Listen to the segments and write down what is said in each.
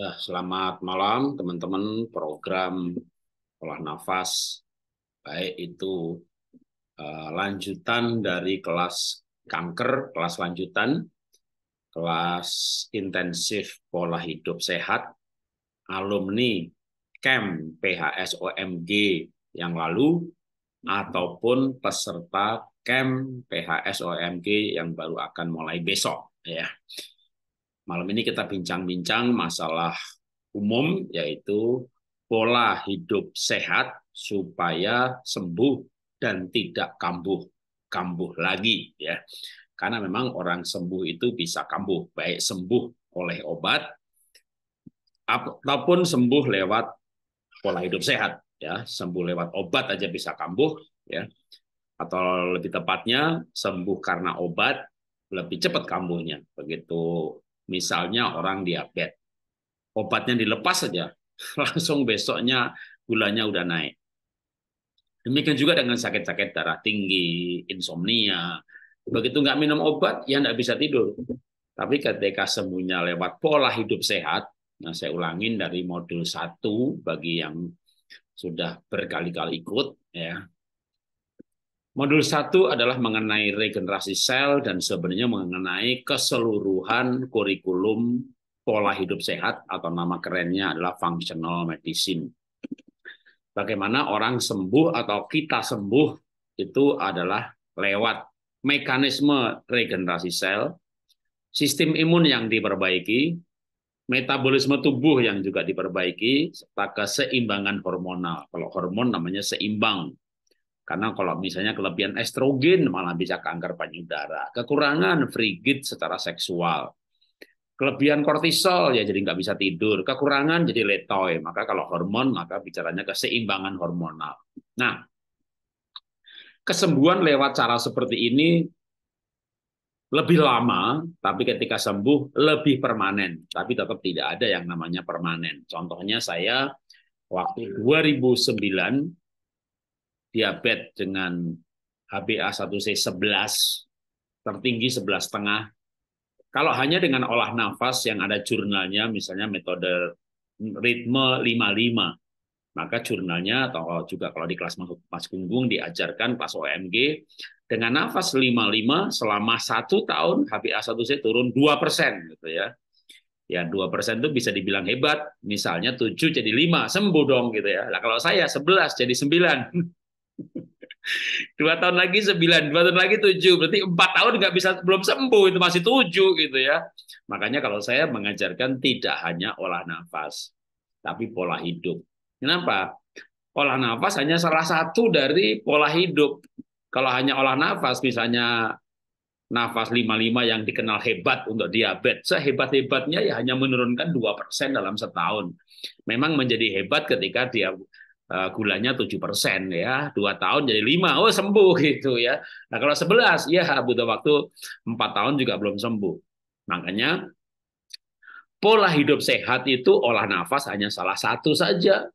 Nah, selamat malam teman-teman program olah nafas baik itu eh, lanjutan dari kelas kanker, kelas lanjutan, kelas intensif pola hidup sehat, alumni kem PHS OMG yang lalu ataupun peserta kem PHS OMG yang baru akan mulai besok ya. Malam ini kita bincang-bincang masalah umum yaitu pola hidup sehat supaya sembuh dan tidak kambuh kambuh lagi ya karena memang orang sembuh itu bisa kambuh baik sembuh oleh obat ataupun sembuh lewat pola hidup sehat ya sembuh lewat obat aja bisa kambuh ya atau lebih tepatnya sembuh karena obat lebih cepat kambuhnya begitu Misalnya orang diabetes. Obatnya dilepas saja, langsung besoknya gulanya udah naik. Demikian juga dengan sakit-sakit darah tinggi, insomnia. Begitu nggak minum obat, ya nggak bisa tidur. Tapi ketika sembuhnya lewat pola hidup sehat, nah saya ulangin dari modul satu bagi yang sudah berkali-kali ikut, ya Modul satu adalah mengenai regenerasi sel dan sebenarnya mengenai keseluruhan kurikulum pola hidup sehat atau nama kerennya adalah functional medicine. Bagaimana orang sembuh atau kita sembuh itu adalah lewat mekanisme regenerasi sel, sistem imun yang diperbaiki, metabolisme tubuh yang juga diperbaiki, serta keseimbangan hormonal. Kalau hormon namanya seimbang, karena kalau misalnya kelebihan estrogen malah bisa kanker payudara, kekurangan frigid secara seksual, kelebihan kortisol ya jadi nggak bisa tidur, kekurangan jadi letoy. Maka kalau hormon maka bicaranya keseimbangan hormonal. Nah, kesembuhan lewat cara seperti ini lebih lama, tapi ketika sembuh lebih permanen. Tapi tetap tidak ada yang namanya permanen. Contohnya saya waktu 2009 diabetes dengan HbA1c 11 tertinggi 11 setengah. Kalau hanya dengan olah nafas yang ada jurnalnya, misalnya metode ritme 55, maka jurnalnya atau juga kalau di kelas Mas Gunggung diajarkan pas OMG dengan nafas 55 selama satu tahun HbA1c turun 2 persen gitu ya. Ya 2 persen itu bisa dibilang hebat. Misalnya 7 jadi 5, sembuh dong gitu ya. Nah, kalau saya 11 jadi 9. dua tahun lagi sembilan, dua tahun lagi tujuh, berarti empat tahun nggak bisa belum sembuh itu masih tujuh gitu ya. Makanya kalau saya mengajarkan tidak hanya olah nafas, tapi pola hidup. Kenapa? Olah nafas hanya salah satu dari pola hidup. Kalau hanya olah nafas, misalnya nafas lima yang dikenal hebat untuk diabetes, sehebat-hebatnya ya hanya menurunkan dua persen dalam setahun. Memang menjadi hebat ketika dia Eh, gulanya 7 persen ya dua tahun jadi lima oh sembuh gitu ya nah kalau 11 ya butuh waktu empat tahun juga belum sembuh makanya pola hidup sehat itu olah nafas hanya salah satu saja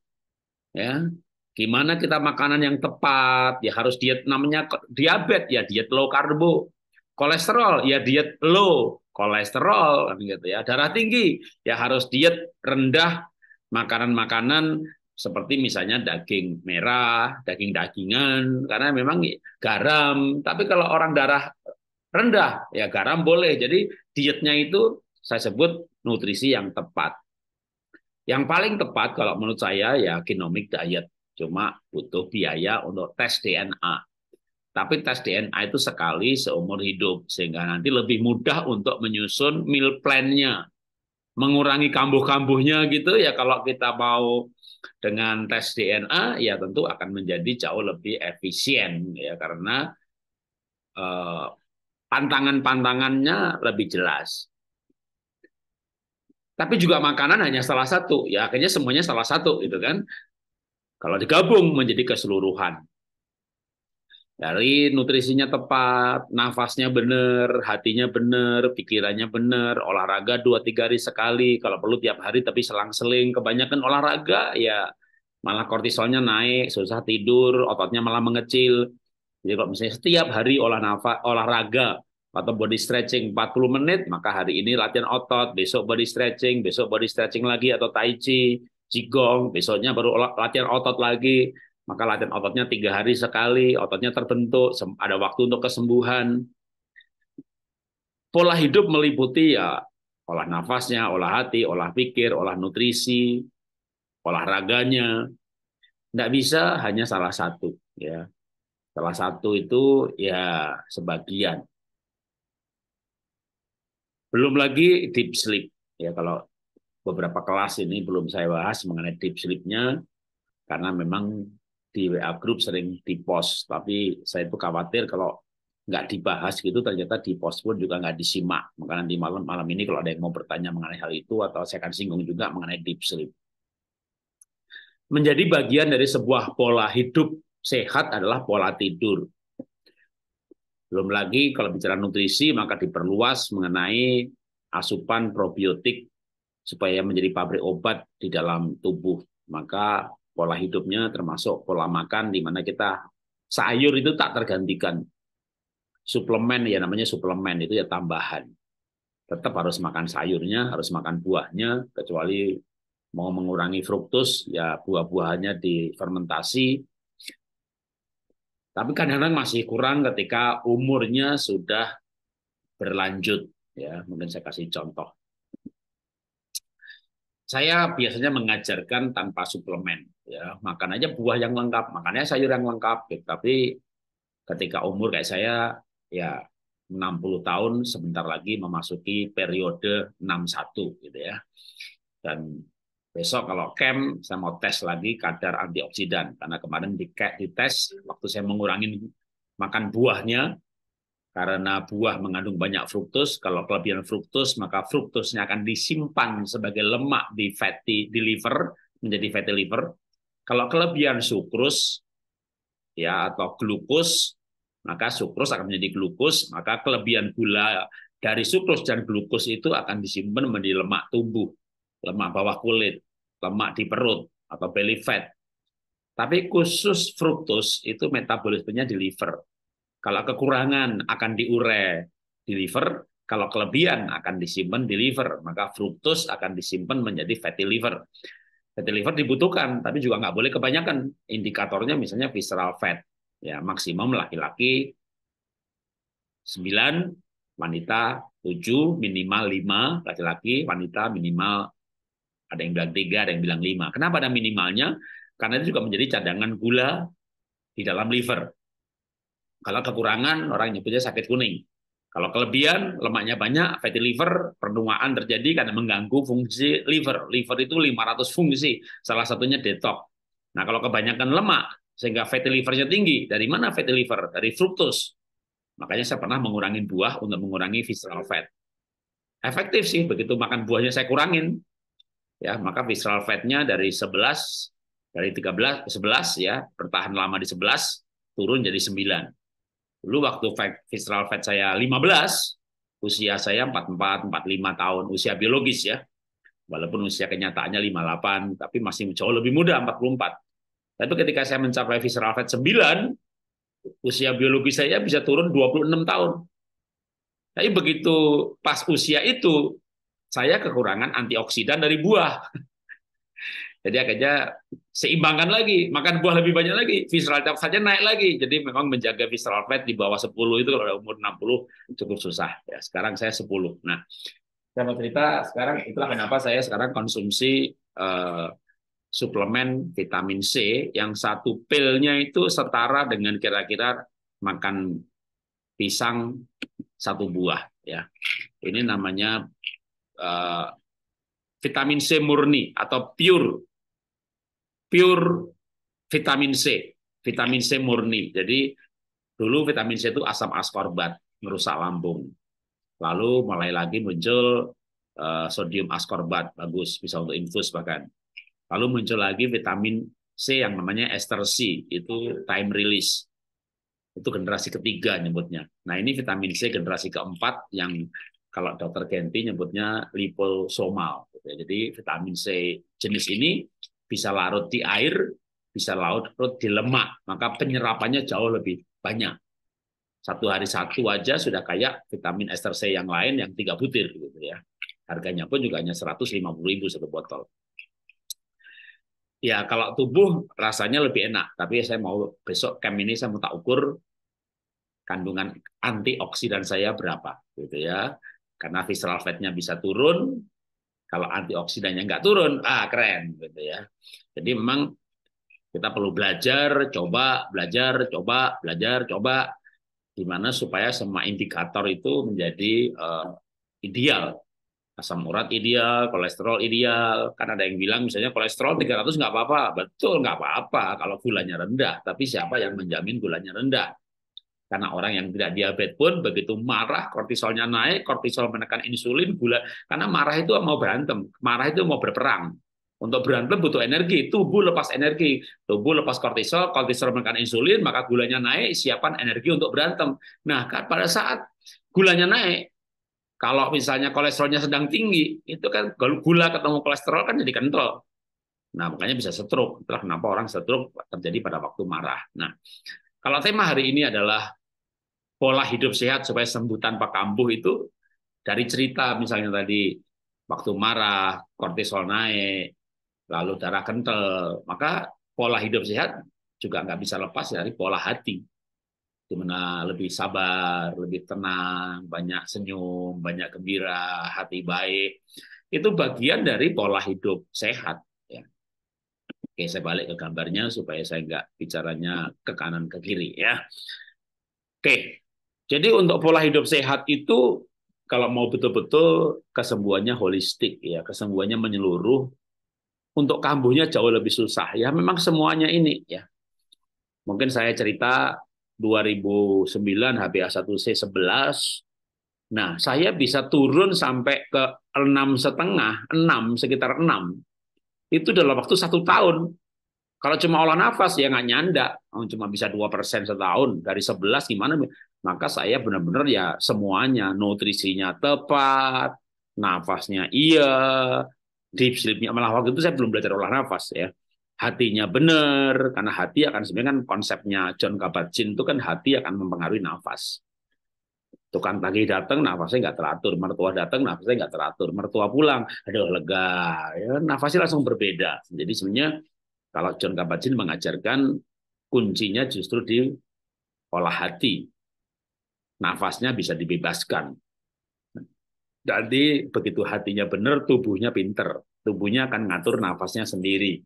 ya gimana kita makanan yang tepat ya harus diet namanya diabetes ya diet low karbo kolesterol ya diet low kolesterol kan gitu ya darah tinggi ya harus diet rendah makanan-makanan seperti misalnya daging merah, daging dagingan, karena memang garam. Tapi kalau orang darah rendah, ya garam boleh. Jadi dietnya itu saya sebut nutrisi yang tepat. Yang paling tepat kalau menurut saya ya genomic diet. Cuma butuh biaya untuk tes DNA. Tapi tes DNA itu sekali seumur hidup, sehingga nanti lebih mudah untuk menyusun meal plan-nya mengurangi kambuh-kambuhnya gitu ya kalau kita mau dengan tes DNA ya tentu akan menjadi jauh lebih efisien ya karena eh, pantangan-pantangannya lebih jelas. Tapi juga makanan hanya salah satu, ya akhirnya semuanya salah satu gitu kan. Kalau digabung menjadi keseluruhan dari nutrisinya tepat, nafasnya benar, hatinya benar, pikirannya benar, olahraga dua tiga hari sekali, kalau perlu tiap hari tapi selang-seling, kebanyakan olahraga ya malah kortisolnya naik, susah tidur, ototnya malah mengecil. Jadi kalau misalnya setiap hari olah nafas olahraga atau body stretching 40 menit, maka hari ini latihan otot, besok body stretching, besok body stretching lagi atau tai chi, qigong, besoknya baru latihan otot lagi, maka latihan ototnya tiga hari sekali, ototnya terbentuk, ada waktu untuk kesembuhan. Pola hidup meliputi ya olah nafasnya, olah hati, olah pikir, olah nutrisi, olahraganya. Tidak bisa hanya salah satu. ya Salah satu itu ya sebagian. Belum lagi deep sleep. Ya kalau beberapa kelas ini belum saya bahas mengenai deep sleep-nya karena memang di WA group sering di dipost, tapi saya itu khawatir kalau nggak dibahas gitu ternyata di post pun juga nggak disimak. Maka nanti malam malam ini kalau ada yang mau bertanya mengenai hal itu atau saya akan singgung juga mengenai deep sleep. Menjadi bagian dari sebuah pola hidup sehat adalah pola tidur. Belum lagi kalau bicara nutrisi maka diperluas mengenai asupan probiotik supaya menjadi pabrik obat di dalam tubuh. Maka pola hidupnya termasuk pola makan di mana kita sayur itu tak tergantikan. Suplemen ya namanya suplemen itu ya tambahan. Tetap harus makan sayurnya, harus makan buahnya kecuali mau mengurangi fruktus ya buah-buahannya difermentasi. Tapi kadang-kadang masih kurang ketika umurnya sudah berlanjut ya. Mungkin saya kasih contoh saya biasanya mengajarkan tanpa suplemen ya makan aja buah yang lengkap makannya sayur yang lengkap gitu. tapi ketika umur kayak saya ya 60 tahun sebentar lagi memasuki periode 61 gitu ya dan besok kalau camp saya mau tes lagi kadar antioksidan karena kemarin di di tes waktu saya mengurangi makan buahnya karena buah mengandung banyak fruktus. Kalau kelebihan fruktus, maka fruktusnya akan disimpan sebagai lemak di fatty di liver menjadi fatty liver. Kalau kelebihan sukrus ya atau glukos, maka sukrus akan menjadi glukos, maka kelebihan gula dari sukrus dan glukos itu akan disimpan menjadi lemak tubuh, lemak bawah kulit, lemak di perut atau belly fat. Tapi khusus fruktus itu metabolismenya di liver. Kalau kekurangan akan diure di liver, kalau kelebihan akan disimpan di liver, maka fruktus akan disimpan menjadi fatty liver fatty liver dibutuhkan, tapi juga nggak boleh kebanyakan. Indikatornya misalnya visceral fat, ya maksimum laki-laki 9, wanita 7, minimal 5, laki-laki, wanita minimal ada yang bilang 3, ada yang bilang 5. Kenapa ada minimalnya? Karena itu juga menjadi cadangan gula di dalam liver. Kalau kekurangan, orang nyebutnya sakit kuning. Kalau kelebihan, lemaknya banyak, fatty liver, penuaan terjadi karena mengganggu fungsi liver. Liver itu 500 fungsi, salah satunya detox. Nah, kalau kebanyakan lemak, sehingga fatty livernya tinggi. Dari mana fatty liver? Dari fruktus. Makanya saya pernah mengurangi buah untuk mengurangi visceral fat. Efektif sih, begitu makan buahnya saya kurangin. Ya, maka visceral fatnya dari 11 dari 13 11 ya, bertahan lama di 11, turun jadi 9. Dulu waktu visceral fat saya 15, usia saya 44, 45 tahun, usia biologis ya. Walaupun usia kenyataannya 58, tapi masih jauh lebih muda 44. Tapi ketika saya mencapai visceral fat 9, usia biologis saya bisa turun 26 tahun. Tapi begitu pas usia itu, saya kekurangan antioksidan dari buah. Jadi akhirnya seimbangkan lagi, makan buah lebih banyak lagi, visceral fat saja naik lagi. Jadi memang menjaga visceral fat di bawah 10 itu kalau umur 60 cukup susah. Ya, sekarang saya 10. Nah, saya mau cerita sekarang itulah kenapa saya sekarang konsumsi uh, suplemen vitamin C yang satu pilnya itu setara dengan kira-kira makan pisang satu buah ya. Ini namanya uh, vitamin C murni atau pure pure vitamin C, vitamin C murni. Jadi dulu vitamin C itu asam askorbat, merusak lambung. Lalu mulai lagi muncul uh, sodium askorbat, bagus, bisa untuk infus bahkan. Lalu muncul lagi vitamin C yang namanya ester C, itu time release. Itu generasi ketiga nyebutnya. Nah ini vitamin C generasi keempat yang kalau dokter Genti nyebutnya liposomal. Jadi vitamin C jenis ini bisa larut di air, bisa larut di lemak, maka penyerapannya jauh lebih banyak. Satu hari satu aja sudah kayak vitamin ester C yang lain yang tiga butir gitu ya. Harganya pun juga hanya 150 ribu satu botol. Ya kalau tubuh rasanya lebih enak, tapi saya mau besok kem ini saya mau tak ukur kandungan antioksidan saya berapa gitu ya. Karena visceral fatnya bisa turun, kalau antioksidannya nggak turun, ah keren gitu ya. Jadi memang kita perlu belajar, coba, belajar, coba, belajar, coba, gimana supaya semua indikator itu menjadi uh, ideal. Asam urat ideal, kolesterol ideal. Kan ada yang bilang misalnya kolesterol 300 nggak apa-apa. Betul, nggak apa-apa kalau gulanya rendah. Tapi siapa yang menjamin gulanya rendah? Karena orang yang tidak diabetes pun begitu marah, kortisolnya naik, kortisol menekan insulin, gula. Karena marah itu mau berantem, marah itu mau berperang. Untuk berantem butuh energi, tubuh lepas energi, tubuh lepas kortisol, kortisol menekan insulin, maka gulanya naik, siapan energi untuk berantem. Nah, kan pada saat gulanya naik, kalau misalnya kolesterolnya sedang tinggi, itu kan gula ketemu kolesterol kan jadi kental. Nah, makanya bisa stroke. Itulah kenapa orang stroke terjadi pada waktu marah. Nah, kalau tema hari ini adalah pola hidup sehat supaya sembuh tanpa kambuh itu dari cerita misalnya tadi waktu marah, kortisol naik, lalu darah kental, maka pola hidup sehat juga nggak bisa lepas dari pola hati. Dimana lebih sabar, lebih tenang, banyak senyum, banyak gembira, hati baik. Itu bagian dari pola hidup sehat. Oke, saya balik ke gambarnya supaya saya nggak bicaranya ke kanan ke kiri ya. Oke, jadi untuk pola hidup sehat itu kalau mau betul-betul kesembuhannya holistik ya, kesembuhannya menyeluruh. Untuk kambuhnya jauh lebih susah ya. Memang semuanya ini ya. Mungkin saya cerita 2009 HbA1c 11. Nah, saya bisa turun sampai ke enam setengah, enam sekitar enam itu dalam waktu satu tahun. Kalau cuma olah nafas ya nggak nyanda, oh, cuma bisa dua persen setahun dari sebelas gimana? Maka saya benar-benar ya semuanya nutrisinya tepat, nafasnya iya, deep sleepnya malah waktu itu saya belum belajar olah nafas ya hatinya benar karena hati akan sebenarnya kan konsepnya John Kabat-Zinn itu kan hati akan mempengaruhi nafas Tukang tagih datang, nafasnya nggak teratur. Mertua datang, nafasnya nggak teratur. Mertua pulang, aduh lega. Ya, nafasnya langsung berbeda. Jadi sebenarnya kalau John Kabat-Zinn mengajarkan kuncinya justru di olah hati. Nafasnya bisa dibebaskan. Jadi begitu hatinya benar, tubuhnya pinter. Tubuhnya akan ngatur nafasnya sendiri.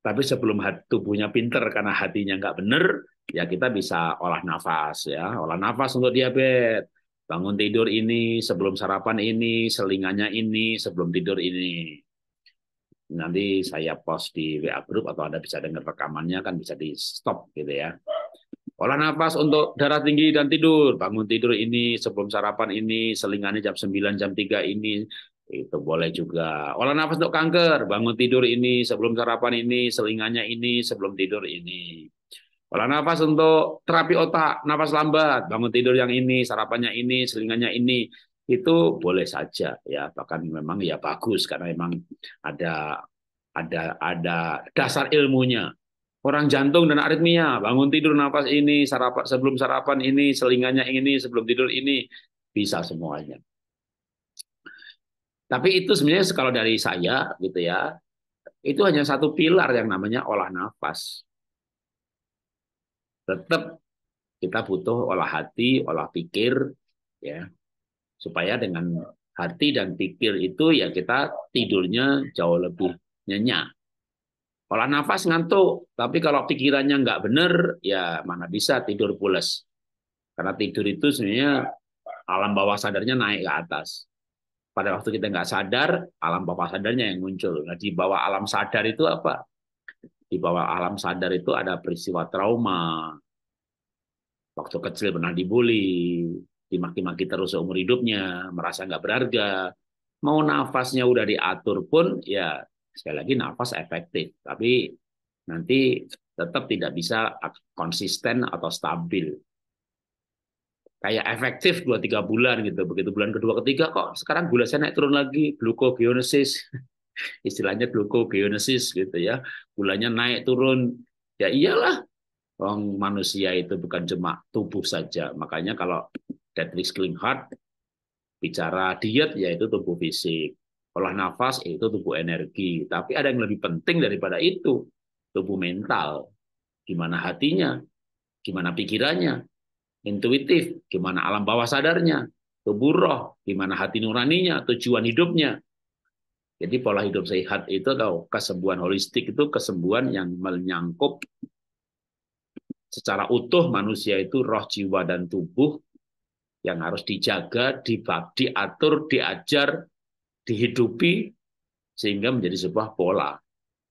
Tapi sebelum tubuhnya pinter karena hatinya nggak benar, ya kita bisa olah nafas ya, olah nafas untuk diabetes, bangun tidur ini, sebelum sarapan ini, selingannya ini, sebelum tidur ini. Nanti saya post di WA group atau Anda bisa dengar rekamannya kan bisa di stop gitu ya. Olah nafas untuk darah tinggi dan tidur. Bangun tidur ini, sebelum sarapan ini, selingannya jam 9, jam 3 ini. Itu boleh juga. Olah nafas untuk kanker. Bangun tidur ini, sebelum sarapan ini, selingannya ini, sebelum tidur ini. Olah nafas untuk terapi otak, nafas lambat, bangun tidur yang ini, sarapannya ini, selingannya ini, itu boleh saja ya bahkan memang ya bagus karena memang ada ada ada dasar ilmunya orang jantung dan aritmia bangun tidur nafas ini sarapan sebelum sarapan ini selingannya ini sebelum tidur ini bisa semuanya tapi itu sebenarnya kalau dari saya gitu ya itu hanya satu pilar yang namanya olah nafas tetap kita butuh olah hati, olah pikir, ya, supaya dengan hati dan pikir itu ya kita tidurnya jauh lebih nyenyak. Olah nafas ngantuk, tapi kalau pikirannya nggak benar, ya mana bisa tidur pulas. Karena tidur itu sebenarnya alam bawah sadarnya naik ke atas. Pada waktu kita nggak sadar, alam bawah sadarnya yang muncul. Nah, di bawah alam sadar itu apa? di bawah alam sadar itu ada peristiwa trauma. Waktu kecil pernah dibully, dimaki-maki terus seumur hidupnya, merasa nggak berharga. Mau nafasnya udah diatur pun, ya sekali lagi nafas efektif. Tapi nanti tetap tidak bisa konsisten atau stabil. Kayak efektif 2-3 bulan gitu. Begitu bulan kedua ketiga kok sekarang gula saya naik turun lagi, glukogeonesis. istilahnya glukogenesis gitu ya gulanya naik turun ya iyalah Wong manusia itu bukan cuma tubuh saja makanya kalau Dietrich Klinghardt bicara diet yaitu tubuh fisik olah nafas ya itu tubuh energi tapi ada yang lebih penting daripada itu tubuh mental gimana hatinya gimana pikirannya intuitif gimana alam bawah sadarnya tubuh roh gimana hati nuraninya tujuan hidupnya jadi pola hidup sehat itu atau kesembuhan holistik itu kesembuhan yang menyangkut secara utuh manusia itu roh jiwa dan tubuh yang harus dijaga, dibab, diatur, diajar, dihidupi sehingga menjadi sebuah pola.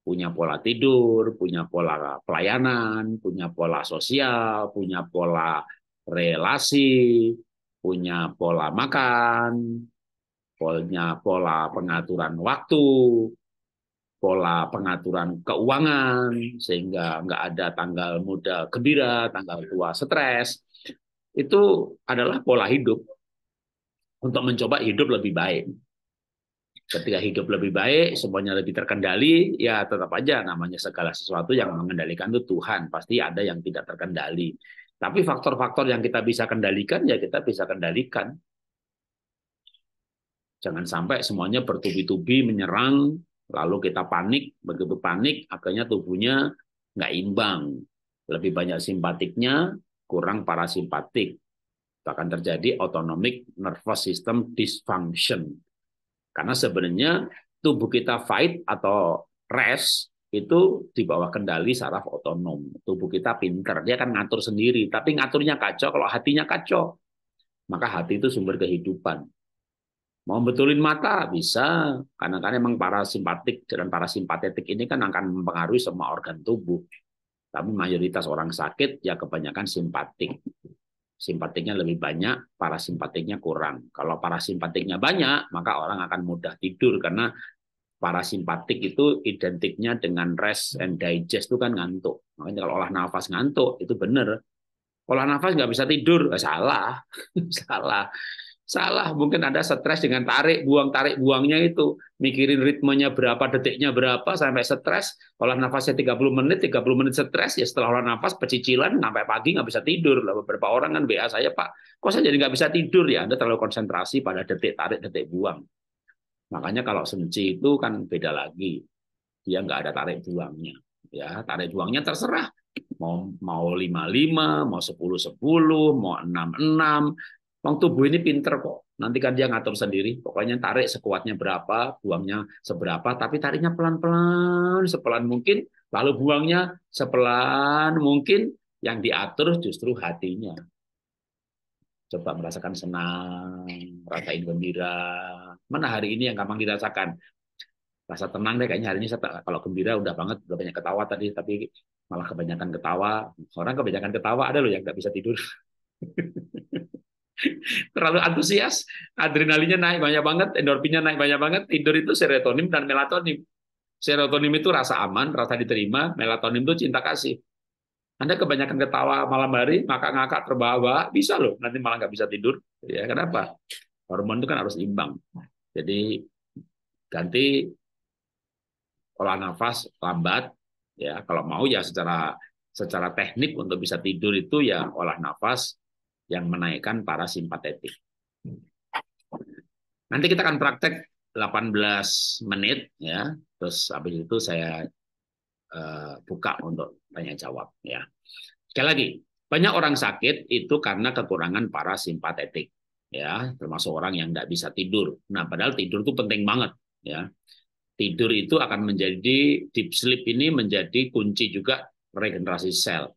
Punya pola tidur, punya pola pelayanan, punya pola sosial, punya pola relasi, punya pola makan, polnya pola pengaturan waktu, pola pengaturan keuangan sehingga nggak ada tanggal muda gembira, tanggal iya. tua stres. Itu adalah pola hidup untuk mencoba hidup lebih baik. Ketika hidup lebih baik, semuanya lebih terkendali, ya tetap aja namanya segala sesuatu yang mengendalikan itu Tuhan. Pasti ada yang tidak terkendali. Tapi faktor-faktor yang kita bisa kendalikan, ya kita bisa kendalikan. Jangan sampai semuanya bertubi-tubi menyerang, lalu kita panik, begitu panik, akhirnya tubuhnya nggak imbang. Lebih banyak simpatiknya, kurang parasimpatik. Bahkan terjadi autonomic nervous system dysfunction. Karena sebenarnya tubuh kita fight atau rest itu di bawah kendali saraf otonom. Tubuh kita pinter, dia akan ngatur sendiri. Tapi ngaturnya kacau kalau hatinya kacau. Maka hati itu sumber kehidupan. Mau betulin mata bisa, karena kan emang para parasimpatik dan simpatetik ini kan akan mempengaruhi semua organ tubuh. Tapi mayoritas orang sakit ya kebanyakan simpatik. Simpatiknya lebih banyak, para simpatiknya kurang. Kalau para simpatiknya banyak, maka orang akan mudah tidur karena para simpatik itu identiknya dengan rest and digest itu kan ngantuk. Makanya kalau olah nafas ngantuk itu benar. Olah nafas nggak bisa tidur, eh, salah, salah Salah, mungkin Anda stres dengan tarik, buang, tarik, buangnya itu. Mikirin ritmenya berapa, detiknya berapa, sampai stres. Olah nafasnya 30 menit, 30 menit stres, ya setelah olah nafas, pecicilan, sampai pagi nggak bisa tidur. Lah, beberapa orang kan BA saya, Pak, kok saya jadi nggak bisa tidur ya? Anda terlalu konsentrasi pada detik tarik, detik buang. Makanya kalau senci itu kan beda lagi. Dia nggak ada tarik buangnya. Ya, tarik buangnya terserah mau mau 55, mau 10 10, mau 66, Wong tubuh ini pinter kok. Nanti kan dia ngatur sendiri. Pokoknya tarik sekuatnya berapa, buangnya seberapa. Tapi tariknya pelan-pelan, sepelan mungkin. Lalu buangnya sepelan mungkin. Yang diatur justru hatinya. Coba merasakan senang, rasain gembira. Mana hari ini yang gampang dirasakan? Rasa tenang deh kayaknya hari ini saya, kalau gembira udah banget, udah banyak ketawa tadi. Tapi malah kebanyakan ketawa. Orang kebanyakan ketawa ada loh yang nggak bisa tidur. terlalu antusias, adrenalinnya naik banyak banget, endorfinnya naik banyak banget, tidur itu serotonin dan melatonin. Serotonin itu rasa aman, rasa diterima, melatonin itu cinta kasih. Anda kebanyakan ketawa malam hari, maka ngakak terbawa, bisa loh, nanti malah nggak bisa tidur. Ya, kenapa? Hormon itu kan harus imbang. Jadi ganti olah nafas lambat, ya kalau mau ya secara secara teknik untuk bisa tidur itu ya olah nafas yang menaikkan parasimpatetik. Nanti kita akan praktek 18 menit ya. Terus habis itu saya uh, buka untuk tanya jawab ya. Sekali lagi, banyak orang sakit itu karena kekurangan parasimpatetik ya, termasuk orang yang tidak bisa tidur. Nah, padahal tidur itu penting banget ya. Tidur itu akan menjadi deep sleep ini menjadi kunci juga regenerasi sel.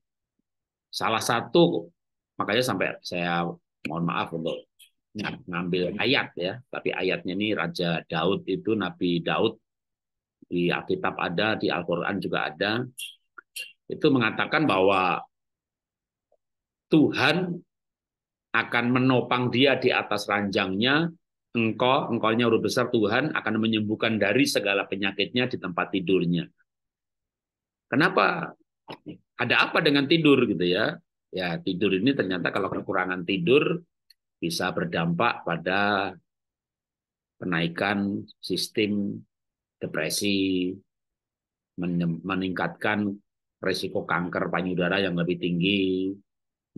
Salah satu Makanya sampai saya mohon maaf untuk ya. ngambil ayat ya, tapi ayatnya ini Raja Daud itu Nabi Daud di Alkitab ada, di Al-Qur'an juga ada. Itu mengatakan bahwa Tuhan akan menopang dia di atas ranjangnya, engkau, engkolnya huruf besar Tuhan akan menyembuhkan dari segala penyakitnya di tempat tidurnya. Kenapa? Ada apa dengan tidur gitu ya? Ya, tidur ini ternyata kalau kekurangan tidur bisa berdampak pada penaikan sistem depresi, meningkatkan risiko kanker payudara yang lebih tinggi,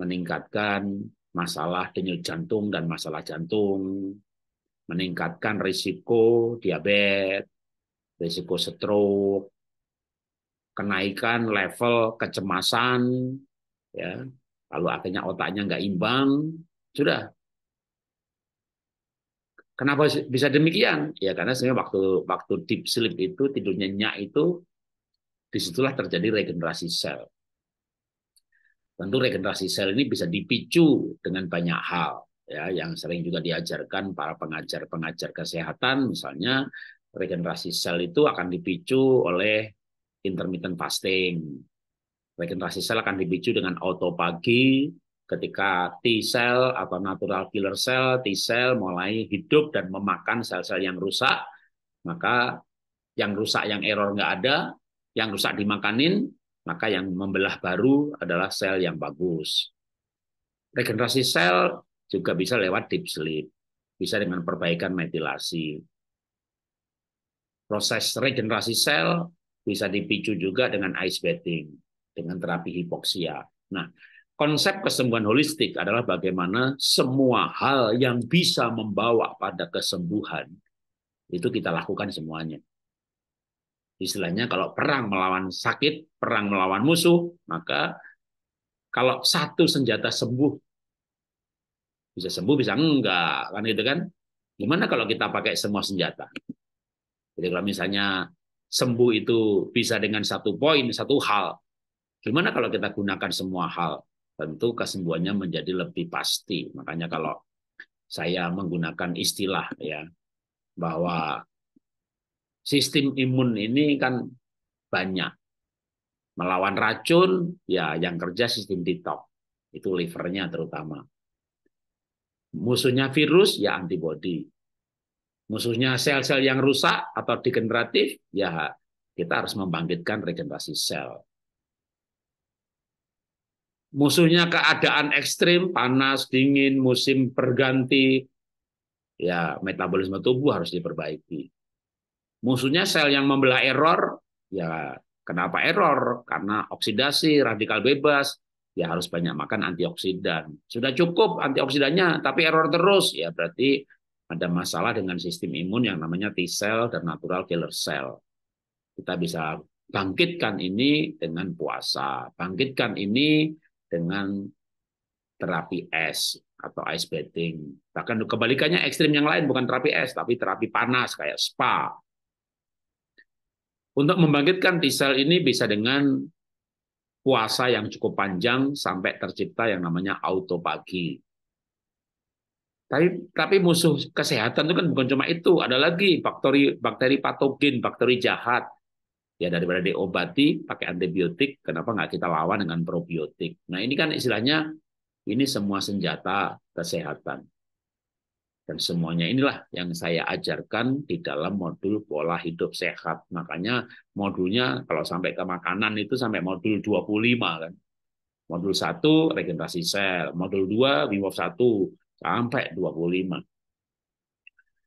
meningkatkan masalah denyut jantung dan masalah jantung, meningkatkan risiko diabetes, risiko stroke, kenaikan level kecemasan, ya lalu akhirnya otaknya nggak imbang sudah kenapa bisa demikian ya karena sebenarnya waktu waktu deep sleep itu tidurnya nyenyak itu disitulah terjadi regenerasi sel tentu regenerasi sel ini bisa dipicu dengan banyak hal ya yang sering juga diajarkan para pengajar-pengajar kesehatan misalnya regenerasi sel itu akan dipicu oleh intermittent fasting Regenerasi sel akan dipicu dengan autopagi ketika T cell atau natural killer cell, T cell mulai hidup dan memakan sel-sel yang rusak, maka yang rusak yang error nggak ada, yang rusak dimakanin, maka yang membelah baru adalah sel yang bagus. Regenerasi sel juga bisa lewat deep sleep, bisa dengan perbaikan metilasi. Proses regenerasi sel bisa dipicu juga dengan ice bathing dengan terapi hipoksia. Nah, konsep kesembuhan holistik adalah bagaimana semua hal yang bisa membawa pada kesembuhan itu kita lakukan semuanya. Istilahnya kalau perang melawan sakit, perang melawan musuh, maka kalau satu senjata sembuh bisa sembuh bisa enggak kan gitu kan? Gimana kalau kita pakai semua senjata? Jadi kalau misalnya sembuh itu bisa dengan satu poin, satu hal, Gimana kalau kita gunakan semua hal? Tentu kesembuhannya menjadi lebih pasti. Makanya kalau saya menggunakan istilah ya bahwa sistem imun ini kan banyak. Melawan racun, ya yang kerja sistem detox. Itu livernya terutama. Musuhnya virus, ya antibodi. Musuhnya sel-sel yang rusak atau degeneratif, ya kita harus membangkitkan regenerasi sel musuhnya keadaan ekstrim, panas, dingin, musim berganti, ya metabolisme tubuh harus diperbaiki. Musuhnya sel yang membelah error, ya kenapa error? Karena oksidasi, radikal bebas, ya harus banyak makan antioksidan. Sudah cukup antioksidannya, tapi error terus, ya berarti ada masalah dengan sistem imun yang namanya T cell dan natural killer cell. Kita bisa bangkitkan ini dengan puasa, bangkitkan ini dengan terapi es atau ice bathing. Bahkan kebalikannya ekstrim yang lain bukan terapi es, tapi terapi panas kayak spa. Untuk membangkitkan t cell ini bisa dengan puasa yang cukup panjang sampai tercipta yang namanya autopagi. Tapi tapi musuh kesehatan itu kan bukan cuma itu, ada lagi bakteri bakteri patogen, bakteri jahat ya daripada diobati pakai antibiotik kenapa nggak kita lawan dengan probiotik nah ini kan istilahnya ini semua senjata kesehatan dan semuanya inilah yang saya ajarkan di dalam modul pola hidup sehat. Makanya modulnya kalau sampai ke makanan itu sampai modul 25 kan. Modul 1 regenerasi sel, modul 2 Wim Hof 1 sampai 25.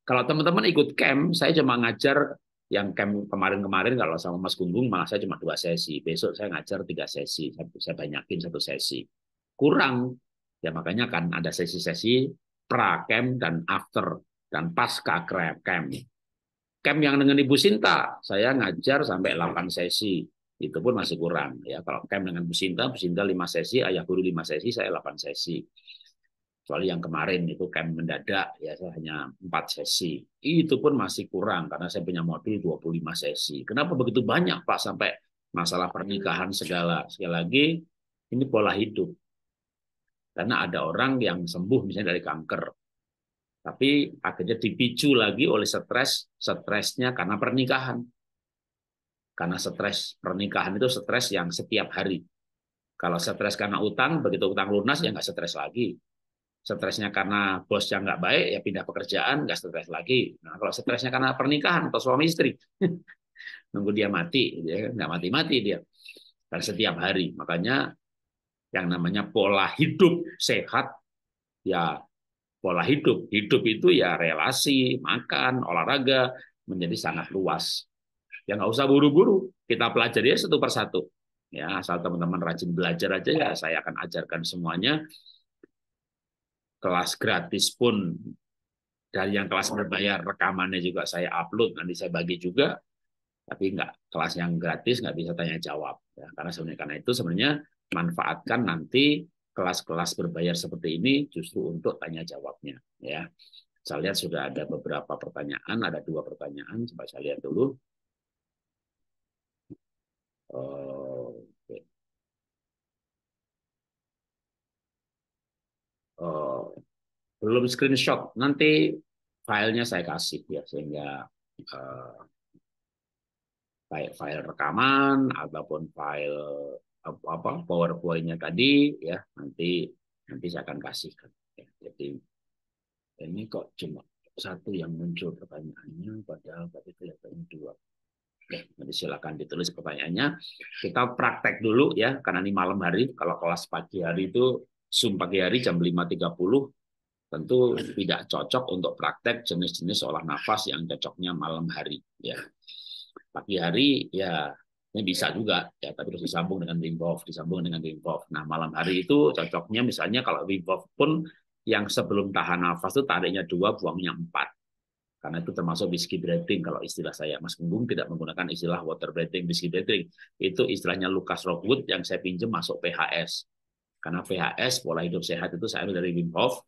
Kalau teman-teman ikut camp, saya cuma ngajar yang camp kemarin-kemarin kalau sama Mas Gunggung malah saya cuma dua sesi. Besok saya ngajar tiga sesi, saya banyakin satu sesi. Kurang, ya makanya kan ada sesi-sesi pra camp dan after dan pasca camp. Camp yang dengan Ibu Sinta, saya ngajar sampai 8 sesi. Itu pun masih kurang ya. Kalau camp dengan Ibu Sinta, Ibu Sinta lima sesi, ayah guru lima sesi, saya delapan sesi kecuali yang kemarin itu camp mendadak ya saya hanya empat sesi itu pun masih kurang karena saya punya modul 25 sesi kenapa begitu banyak pak sampai masalah pernikahan segala sekali lagi ini pola hidup karena ada orang yang sembuh misalnya dari kanker tapi akhirnya dipicu lagi oleh stres stresnya karena pernikahan karena stres pernikahan itu stres yang setiap hari. Kalau stres karena utang, begitu utang lunas ya nggak stres lagi. Stresnya karena bos yang nggak baik, ya pindah pekerjaan, nggak stres lagi. Nah, kalau stresnya karena pernikahan atau suami istri, nunggu dia mati, dia nggak mati-mati dia. Dan setiap hari, makanya yang namanya pola hidup sehat, ya pola hidup. Hidup itu ya relasi, makan, olahraga, menjadi sangat luas. Ya nggak usah buru-buru, kita pelajari satu persatu. Ya, asal teman-teman rajin belajar aja ya, saya akan ajarkan semuanya kelas gratis pun dari yang kelas berbayar rekamannya juga saya upload nanti saya bagi juga tapi nggak kelas yang gratis nggak bisa tanya jawab ya, karena sebenarnya karena itu sebenarnya manfaatkan nanti kelas-kelas berbayar seperti ini justru untuk tanya jawabnya ya saya lihat sudah ada beberapa pertanyaan ada dua pertanyaan coba saya lihat dulu oh. belum screenshot nanti filenya saya kasih ya sehingga eh, baik file rekaman ataupun file apa, apa powerpointnya tadi ya nanti nanti saya akan kasihkan ya, jadi ini kok cuma satu yang muncul pertanyaannya padahal tadi kelihatannya dua Oke, ya, nanti silakan ditulis pertanyaannya. Kita praktek dulu ya, karena ini malam hari. Kalau kelas pagi hari itu Zoom pagi hari jam 5.30, tentu tidak cocok untuk praktek jenis-jenis olah nafas yang cocoknya malam hari ya pagi hari ya ini bisa juga ya tapi harus disambung dengan Wim Hof disambung dengan Wim Hof nah malam hari itu cocoknya misalnya kalau Wim Hof pun yang sebelum tahan nafas itu tariknya dua buangnya empat karena itu termasuk whiskey breathing kalau istilah saya Mas Gunggung tidak menggunakan istilah water breathing whiskey breathing itu istilahnya Lucas Rockwood yang saya pinjam masuk PHS karena VHS pola hidup sehat itu saya ambil dari Wim Hof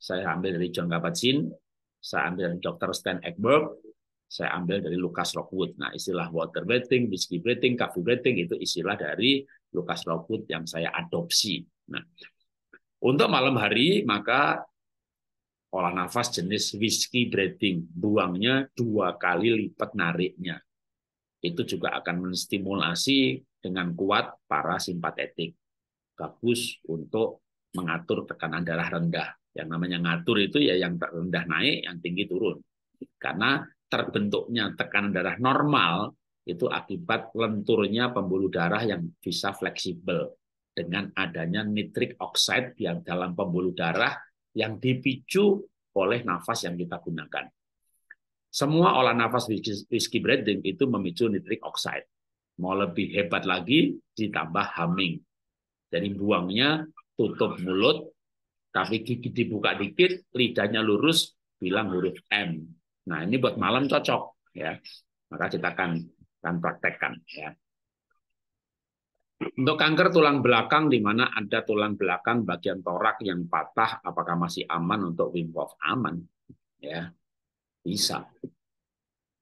saya ambil dari John Kabat-Zinn, saya ambil dari Dr. Stan Ekberg, saya ambil dari Lucas Rockwood. Nah, istilah water breathing, whiskey breathing, coffee breathing itu istilah dari Lucas Rockwood yang saya adopsi. Nah, untuk malam hari maka olah nafas jenis whiskey breathing, buangnya dua kali lipat nariknya. Itu juga akan menstimulasi dengan kuat para simpatetik. Bagus untuk mengatur tekanan darah rendah yang namanya ngatur itu ya yang rendah naik, yang tinggi turun. Karena terbentuknya tekanan darah normal itu akibat lenturnya pembuluh darah yang bisa fleksibel dengan adanya nitrik oxide yang dalam pembuluh darah yang dipicu oleh nafas yang kita gunakan. Semua olah nafas whiskey breathing itu memicu nitrik oxide. Mau lebih hebat lagi ditambah humming. Jadi buangnya tutup mulut, tapi gigi dibuka dikit, lidahnya lurus, bilang huruf M. Nah, ini buat malam cocok ya. Maka kita akan akan praktekkan ya. Untuk kanker tulang belakang di mana ada tulang belakang bagian torak yang patah, apakah masih aman untuk Wim Hof? Aman. Ya. Bisa.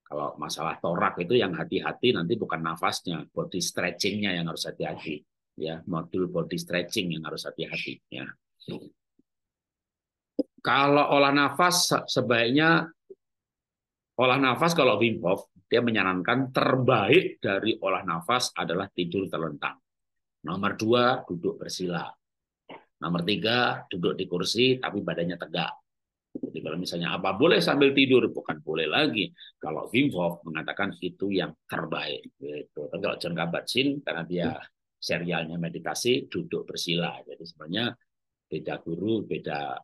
Kalau masalah torak itu yang hati-hati nanti bukan nafasnya, body stretchingnya yang harus hati-hati. Ya, modul body stretching yang harus hati-hati. Ya kalau olah nafas sebaiknya olah nafas kalau Wim Hof dia menyarankan terbaik dari olah nafas adalah tidur terlentang. Nomor dua duduk bersila. Nomor tiga duduk di kursi tapi badannya tegak. Jadi kalau misalnya apa boleh sambil tidur bukan boleh lagi. Kalau Wim Hof mengatakan itu yang terbaik. Gitu. Tapi kalau John Kabat-Zinn karena dia serialnya meditasi duduk bersila. Jadi sebenarnya beda guru, beda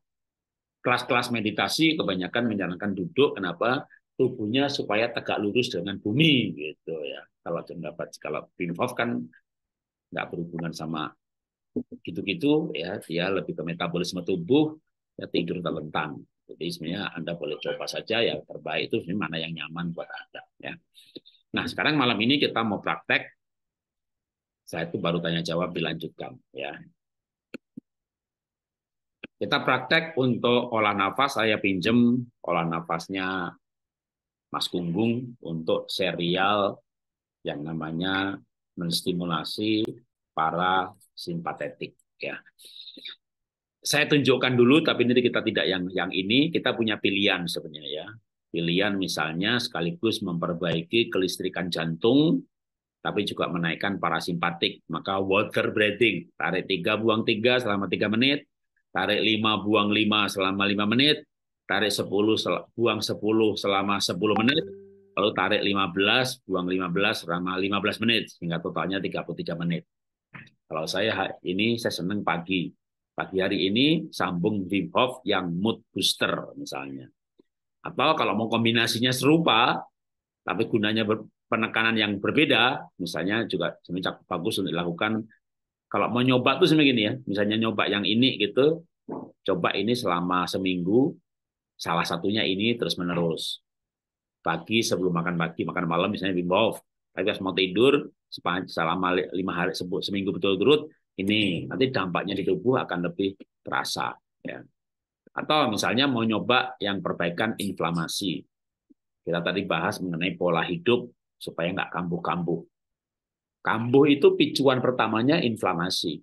kelas-kelas meditasi kebanyakan menyarankan duduk kenapa tubuhnya supaya tegak lurus dengan bumi gitu ya kalau dapat kalau Pinhof kan nggak berhubungan sama gitu-gitu ya dia lebih ke metabolisme tubuh ya tidur terlentang jadi sebenarnya anda boleh coba saja ya terbaik itu sebenarnya mana yang nyaman buat anda ya nah sekarang malam ini kita mau praktek saya itu baru tanya jawab dilanjutkan ya kita praktek untuk olah nafas, saya pinjem olah nafasnya Mas Kunggung untuk serial yang namanya menstimulasi para simpatetik ya. Saya tunjukkan dulu tapi nanti kita tidak yang yang ini kita punya pilihan sebenarnya ya. Pilihan misalnya sekaligus memperbaiki kelistrikan jantung tapi juga menaikkan parasimpatik. Maka water breathing, tarik tiga buang tiga selama tiga menit, tarik 5 buang 5 selama 5 menit, tarik 10 buang 10 selama 10 menit, lalu tarik 15 buang 15 selama 15 menit sehingga totalnya 33 menit. Kalau saya ini saya senang pagi. Pagi hari ini sambung Wim Hof yang mood booster misalnya. Atau kalau mau kombinasinya serupa tapi gunanya penekanan yang berbeda, misalnya juga semenjak bagus untuk dilakukan kalau mau nyoba tuh sebenarnya gini ya, misalnya nyoba yang ini gitu, coba ini selama seminggu, salah satunya ini terus menerus. Pagi sebelum makan pagi, makan malam misalnya Wim Hof. Tapi pas mau tidur, selama lima hari seminggu betul turut, ini nanti dampaknya di tubuh akan lebih terasa. Ya. Atau misalnya mau nyoba yang perbaikan inflamasi. Kita tadi bahas mengenai pola hidup supaya nggak kambuh-kambuh. Kambuh itu picuan pertamanya inflamasi.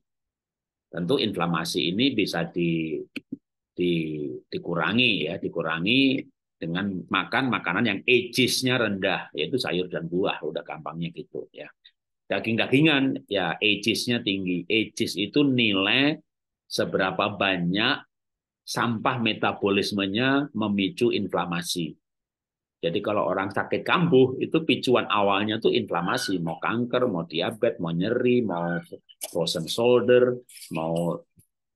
Tentu inflamasi ini bisa di, di, dikurangi ya, dikurangi dengan makan makanan yang ages-nya rendah, yaitu sayur dan buah, udah gampangnya gitu ya. Daging-dagingan ya ages-nya tinggi. Ages itu nilai seberapa banyak sampah metabolismenya memicu inflamasi. Jadi kalau orang sakit kambuh itu picuan awalnya tuh inflamasi, mau kanker, mau diabetes, mau nyeri, mau frozen shoulder, mau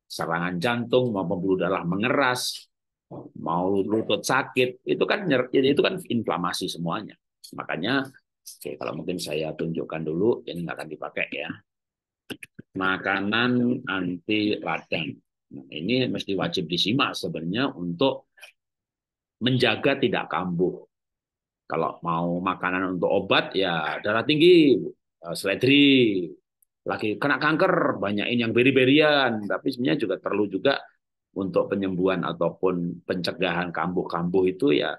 serangan jantung, mau pembuluh darah mengeras, mau lutut sakit, itu kan itu kan inflamasi semuanya. Makanya oke kalau mungkin saya tunjukkan dulu ini nggak akan dipakai ya. Makanan anti radang. Nah, ini mesti wajib disimak sebenarnya untuk menjaga tidak kambuh. Kalau mau makanan untuk obat ya darah tinggi, eh, seledri. Lagi kena kanker, banyakin yang beri-berian. Tapi sebenarnya juga perlu juga untuk penyembuhan ataupun pencegahan kambuh-kambuh itu ya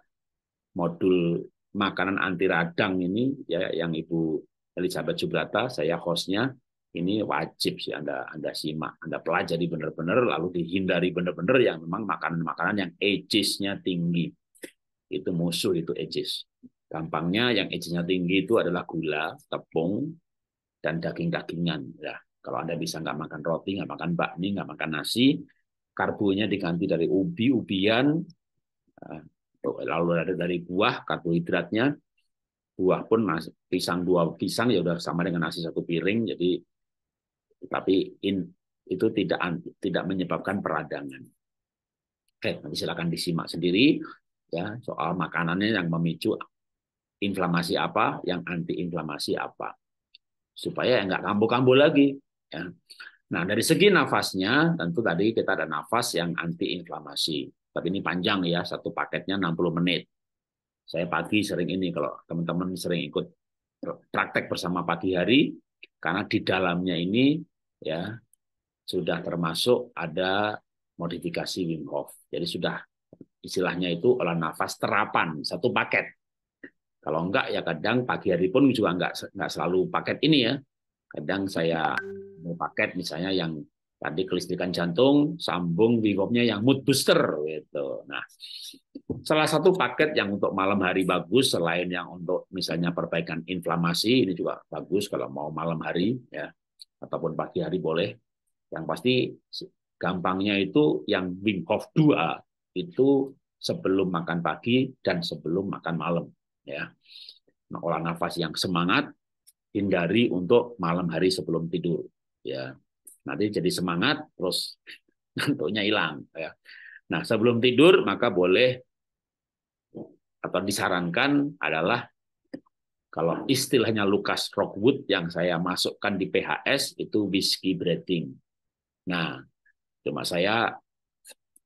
modul makanan anti radang ini ya yang Ibu Elizabeth Subrata saya hostnya ini wajib sih Anda Anda simak, Anda pelajari benar-benar lalu dihindari benar-benar yang memang makanan-makanan yang ecisnya tinggi. Itu musuh itu ecis. Gampangnya yang izinnya tinggi itu adalah gula, tepung, dan daging-dagingan. Ya, kalau Anda bisa nggak makan roti, nggak makan bakmi, nggak makan nasi, karbonya diganti dari ubi, ubian, eh, lalu ada dari buah, karbohidratnya, buah pun nasi, pisang dua pisang ya udah sama dengan nasi satu piring, jadi tapi in, itu tidak tidak menyebabkan peradangan. Oke, nanti silakan disimak sendiri ya soal makanannya yang memicu inflamasi apa, yang antiinflamasi apa. Supaya nggak kambuh-kambuh lagi. Ya. Nah, dari segi nafasnya, tentu tadi kita ada nafas yang antiinflamasi. Tapi ini panjang ya, satu paketnya 60 menit. Saya pagi sering ini, kalau teman-teman sering ikut praktek bersama pagi hari, karena di dalamnya ini ya sudah termasuk ada modifikasi Wim Hof. Jadi sudah istilahnya itu olah nafas terapan, satu paket. Kalau enggak ya kadang pagi hari pun juga enggak enggak selalu paket ini ya. Kadang saya mau paket misalnya yang tadi kelistrikan jantung, sambung Vivo-nya yang mood booster gitu. Nah, salah satu paket yang untuk malam hari bagus selain yang untuk misalnya perbaikan inflamasi ini juga bagus kalau mau malam hari ya ataupun pagi hari boleh. Yang pasti gampangnya itu yang Wim Hof 2 itu sebelum makan pagi dan sebelum makan malam ya nah, olah nafas yang semangat hindari untuk malam hari sebelum tidur ya nanti jadi semangat terus ngantuknya hilang ya nah sebelum tidur maka boleh atau disarankan adalah kalau istilahnya Lukas Rockwood yang saya masukkan di PHS itu whiskey breathing. Nah, cuma saya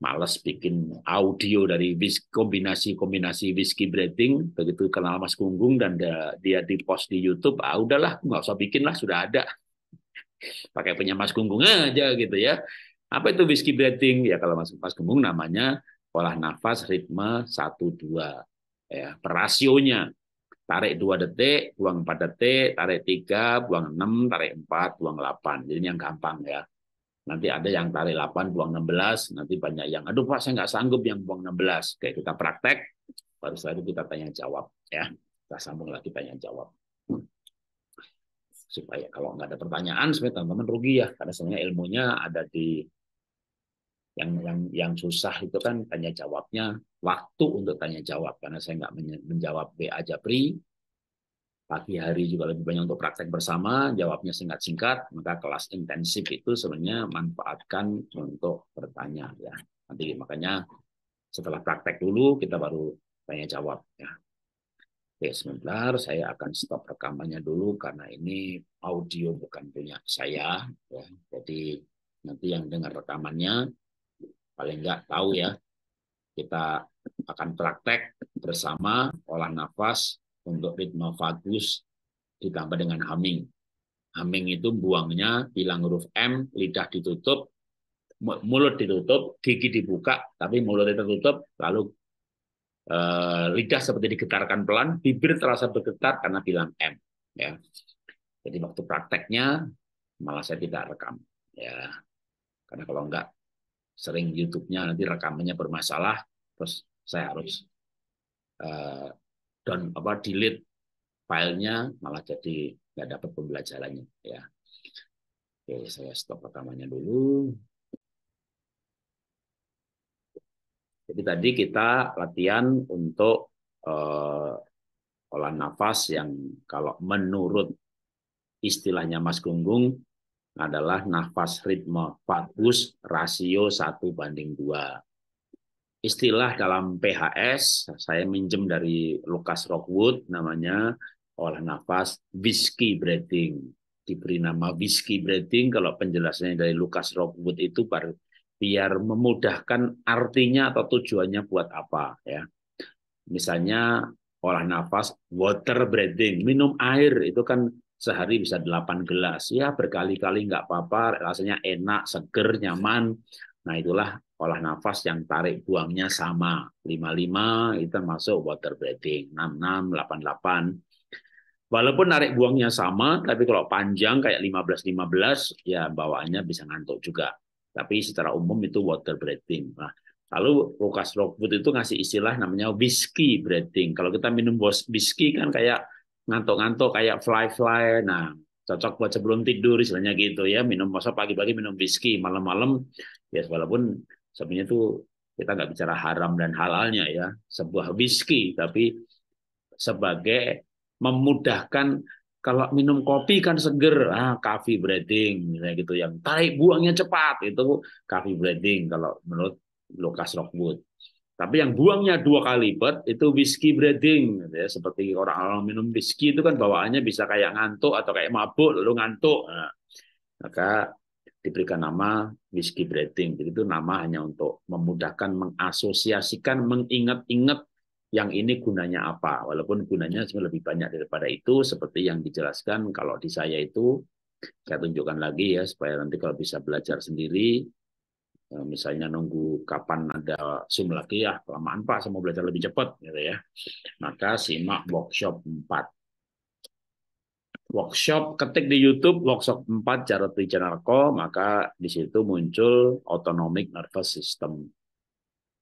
males bikin audio dari kombinasi-kombinasi whisky breathing begitu kenal Mas Gunggung dan dia di post di YouTube ah udahlah nggak usah bikin lah sudah ada pakai punya Mas Gunggung aja gitu ya apa itu whisky breathing ya kalau Mas Mas Gunggung namanya olah nafas ritme satu dua ya perasionya tarik dua detik buang empat detik tarik tiga, buang enam, tarik empat, buang delapan. jadi ini yang gampang ya Nanti ada yang tarik 8 buang 16, nanti banyak yang aduh Pak saya nggak sanggup yang buang 16. kayak kita praktek baru setelah itu kita tanya jawab ya. Kita sambung lagi tanya jawab. Supaya kalau nggak ada pertanyaan supaya teman-teman rugi ya karena sebenarnya ilmunya ada di yang yang yang susah itu kan tanya jawabnya waktu untuk tanya jawab karena saya nggak menjawab B aja pri pagi hari juga lebih banyak untuk praktek bersama, jawabnya singkat-singkat, maka kelas intensif itu sebenarnya manfaatkan untuk bertanya ya. Nanti makanya setelah praktek dulu kita baru tanya jawab ya. Oke, sebentar saya akan stop rekamannya dulu karena ini audio bukan punya saya ya. Jadi nanti yang dengar rekamannya paling nggak tahu ya kita akan praktek bersama olah nafas untuk ritme vagus ditambah dengan humming. Humming itu buangnya bilang huruf M, lidah ditutup, mulut ditutup, gigi dibuka, tapi mulutnya tertutup, lalu e, lidah seperti digetarkan pelan, bibir terasa bergetar karena bilang M. Ya. Jadi waktu prakteknya malah saya tidak rekam. Ya. Karena kalau enggak, sering YouTube-nya nanti rekamannya bermasalah, terus saya harus eh, dan apa delete filenya malah jadi nggak dapat pembelajarannya ya oke saya stop rekamannya dulu jadi tadi kita latihan untuk uh, olah nafas yang kalau menurut istilahnya Mas Gunggung adalah nafas ritme bagus rasio satu banding dua istilah dalam PHS, saya minjem dari Lukas Rockwood namanya olah nafas whiskey breathing. Diberi nama whiskey breathing kalau penjelasannya dari Lukas Rockwood itu biar memudahkan artinya atau tujuannya buat apa ya. Misalnya olah nafas water breathing, minum air itu kan sehari bisa delapan gelas. Ya berkali-kali nggak apa-apa, rasanya enak, seger, nyaman. Nah itulah olah nafas yang tarik buangnya sama. 55 itu masuk water breathing. 66, 88. Walaupun tarik buangnya sama, tapi kalau panjang kayak 15-15, ya bawaannya bisa ngantuk juga. Tapi secara umum itu water breathing. Nah, lalu Lukas Rockwood itu ngasih istilah namanya whiskey breathing. Kalau kita minum whiskey kan kayak ngantuk-ngantuk, kayak fly-fly. Nah, cocok buat sebelum tidur istilahnya gitu ya minum masa pagi-pagi minum whiskey malam-malam ya walaupun sebenarnya itu kita nggak bicara haram dan halalnya ya sebuah whisky tapi sebagai memudahkan kalau minum kopi kan seger ah coffee breathing gitu yang tarik buangnya cepat itu coffee breathing kalau menurut Lucas Rockwood tapi yang buangnya dua kali lipat itu whisky breathing gitu ya seperti orang-orang minum whisky itu kan bawaannya bisa kayak ngantuk atau kayak mabuk lalu ngantuk nah, maka diberikan nama whiskey breathing. Jadi itu nama hanya untuk memudahkan mengasosiasikan, mengingat-ingat yang ini gunanya apa. Walaupun gunanya lebih banyak daripada itu, seperti yang dijelaskan kalau di saya itu, saya tunjukkan lagi ya, supaya nanti kalau bisa belajar sendiri, eh, misalnya nunggu kapan ada Zoom lagi, ya kelamaan Pak, saya mau belajar lebih cepat. gitu ya. Maka simak workshop 4 workshop ketik di YouTube workshop 4 cara tiga narko maka di situ muncul autonomic nervous system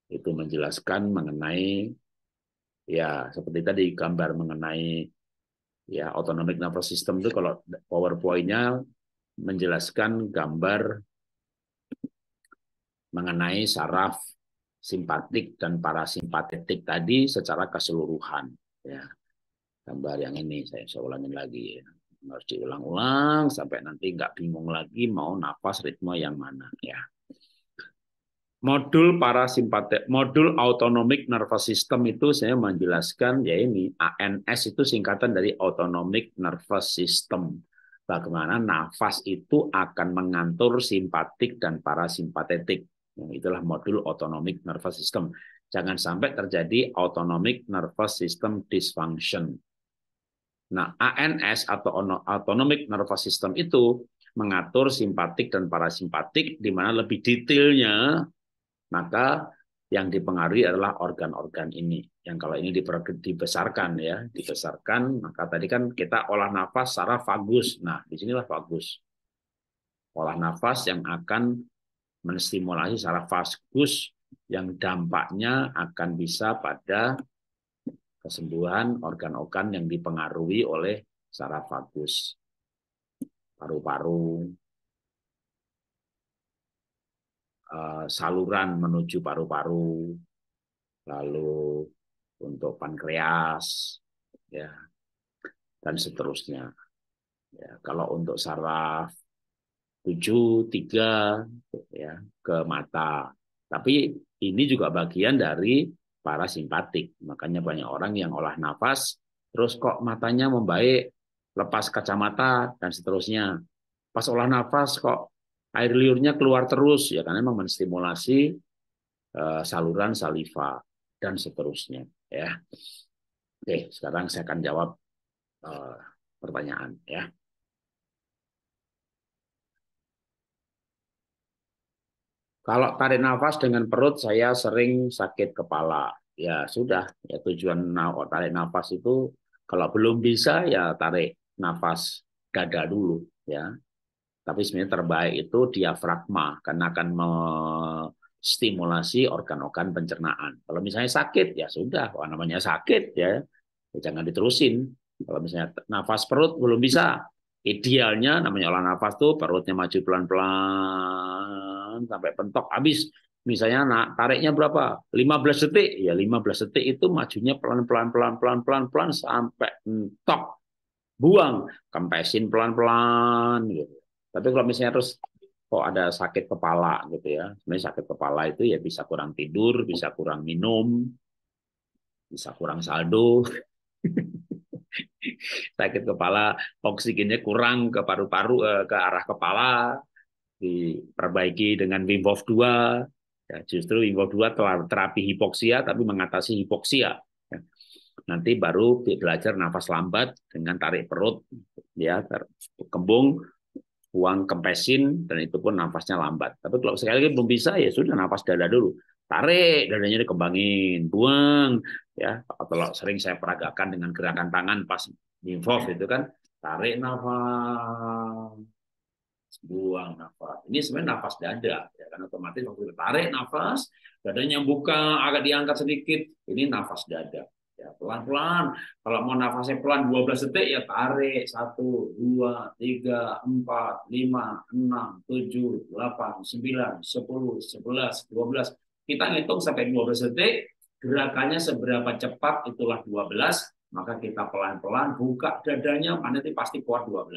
itu menjelaskan mengenai ya seperti tadi gambar mengenai ya autonomic nervous system itu kalau powerpointnya menjelaskan gambar mengenai saraf simpatik dan parasimpatetik tadi secara keseluruhan ya gambar yang ini saya, saya ulangin lagi ya harus diulang-ulang sampai nanti nggak bingung lagi mau nafas ritme yang mana ya. Modul parasimpatik, modul autonomic nervous system itu saya menjelaskan ya ini ANS itu singkatan dari autonomic nervous system. Bagaimana nafas itu akan mengatur simpatik dan parasimpatetik. Itulah modul autonomic nervous system. Jangan sampai terjadi autonomic nervous system dysfunction. Nah, ANS atau autonomic nervous system itu mengatur simpatik dan parasimpatik di mana lebih detailnya maka yang dipengaruhi adalah organ-organ ini. Yang kalau ini dibesarkan ya, dibesarkan maka tadi kan kita olah nafas secara vagus. Nah, di sinilah vagus. Olah nafas yang akan menstimulasi secara vagus yang dampaknya akan bisa pada kesembuhan organ-organ yang dipengaruhi oleh saraf vagus, paru-paru, eh, saluran menuju paru-paru, lalu untuk pankreas, ya, dan seterusnya. Ya, kalau untuk saraf tujuh tiga ya ke mata. Tapi ini juga bagian dari parasimpatik. Makanya banyak orang yang olah nafas, terus kok matanya membaik, lepas kacamata, dan seterusnya. Pas olah nafas kok air liurnya keluar terus, ya karena memang menstimulasi eh, saluran saliva, dan seterusnya. ya Oke, sekarang saya akan jawab eh, pertanyaan. ya Kalau tarik nafas dengan perut saya sering sakit kepala. Ya sudah, ya tujuan tarik nafas itu kalau belum bisa ya tarik nafas dada dulu ya. Tapi sebenarnya terbaik itu diafragma karena akan stimulasi organ-organ pencernaan. Kalau misalnya sakit ya sudah, kalau namanya sakit ya, ya jangan diterusin. Kalau misalnya nafas perut belum bisa, Idealnya namanya olah nafas tuh perutnya maju pelan-pelan sampai pentok habis. Misalnya nak tariknya berapa? 15 detik. Ya 15 detik itu majunya pelan-pelan pelan-pelan pelan-pelan sampai pentok Buang, kempesin pelan-pelan gitu. Tapi kalau misalnya terus kok ada sakit kepala gitu ya. Sebenarnya sakit kepala itu ya bisa kurang tidur, bisa kurang minum, bisa kurang saldo. sakit kepala oksigennya kurang ke paru-paru eh, ke arah kepala diperbaiki dengan Wim Hof 2 ya, justru Wim Hof 2 terapi hipoksia tapi mengatasi hipoksia ya. nanti baru belajar nafas lambat dengan tarik perut ya kembung uang kempesin dan itu pun nafasnya lambat. Tapi kalau sekali lagi belum bisa ya sudah nafas dada dulu. Tarik dadanya dikembangin, buang ya. Kalau sering saya peragakan dengan gerakan tangan pas Info itu kan tarik nafas, buang nafas. Ini sebenarnya nafas dada, ya kan otomatis waktu kita tarik nafas, dadanya buka agak diangkat sedikit, ini nafas dada. Ya, pelan-pelan. Kalau mau nafasnya pelan 12 detik ya tarik satu dua tiga empat lima enam tujuh delapan sembilan sepuluh sebelas dua belas Kita ngitung sampai 12 detik, gerakannya seberapa cepat itulah 12 maka kita pelan-pelan buka dadanya, nanti pasti keluar 12.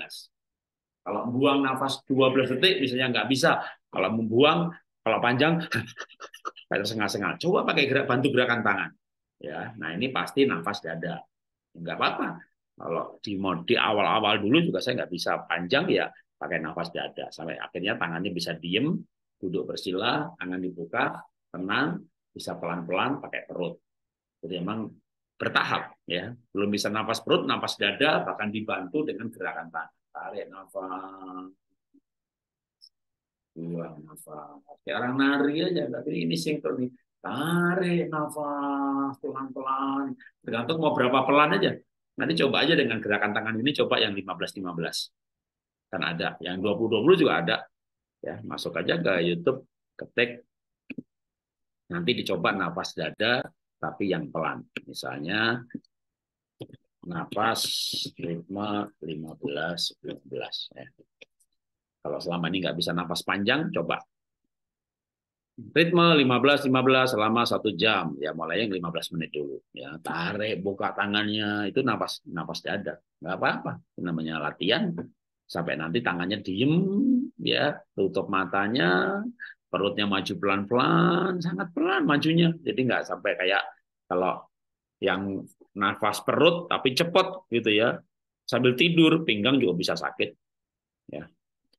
Kalau buang nafas 12 detik misalnya nggak bisa. Kalau membuang, kalau panjang, kayak sengal-sengal. Coba pakai gerak bantu gerakan tangan. Ya, nah ini pasti nafas dada. Nggak apa-apa. Kalau di, di awal-awal dulu juga saya nggak bisa panjang ya pakai nafas dada sampai akhirnya tangannya bisa diem, duduk bersila, tangan dibuka, tenang, bisa pelan-pelan pakai perut. Jadi memang bertahap ya belum bisa nafas perut nafas dada bahkan dibantu dengan gerakan tangan tarik nafas buang nafas sekarang nari aja tapi ini sinkron nih tarik nafas pelan pelan tergantung mau berapa pelan aja nanti coba aja dengan gerakan tangan ini coba yang 15 15 kan ada yang 20 20 juga ada ya masuk aja ke YouTube ketik nanti dicoba nafas dada tapi yang pelan. Misalnya napas ritme 15, 15. Ya. Kalau selama ini nggak bisa napas panjang, coba. Ritme 15, 15 selama satu jam. Ya mulai yang 15 menit dulu. Ya Tarik, buka tangannya. Itu napas napas dada. Nggak apa-apa. Namanya latihan. Sampai nanti tangannya diem. ya Tutup matanya perutnya maju pelan-pelan, sangat pelan majunya. Jadi nggak sampai kayak kalau yang nafas perut tapi cepat gitu ya. Sambil tidur, pinggang juga bisa sakit. Ya.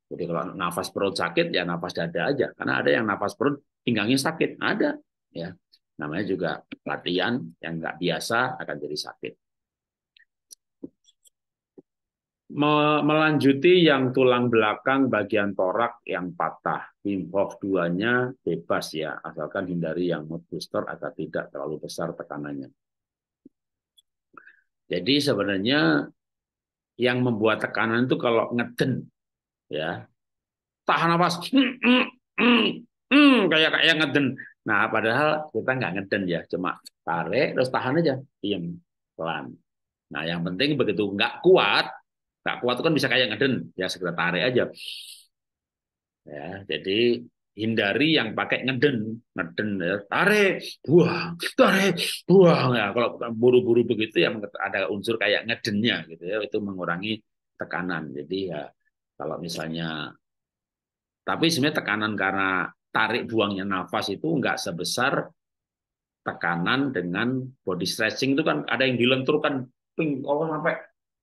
Jadi kalau nafas perut sakit ya nafas dada aja karena ada yang nafas perut pinggangnya sakit, ada ya. Namanya juga latihan yang nggak biasa akan jadi sakit. melanjuti yang tulang belakang bagian torak yang patah. Wim duanya bebas ya, asalkan hindari yang mood booster agar tidak terlalu besar tekanannya. Jadi sebenarnya yang membuat tekanan itu kalau ngeden ya. Tahan nafas kayak kayak ngeden. Nah, padahal kita nggak ngeden ya, cuma tarik terus tahan aja, diam pelan. Nah, yang penting begitu nggak kuat, tak kuat itu kan bisa kayak ngeden, ya segera tarik aja. Ya, jadi hindari yang pakai ngeden, ngeden ya, tarik, buang, tarik, buang. Ya, kalau buru-buru begitu ya ada unsur kayak ngedennya gitu ya, itu mengurangi tekanan. Jadi ya kalau misalnya tapi sebenarnya tekanan karena tarik buangnya nafas itu nggak sebesar tekanan dengan body stretching itu kan ada yang dilenturkan ping oh sampai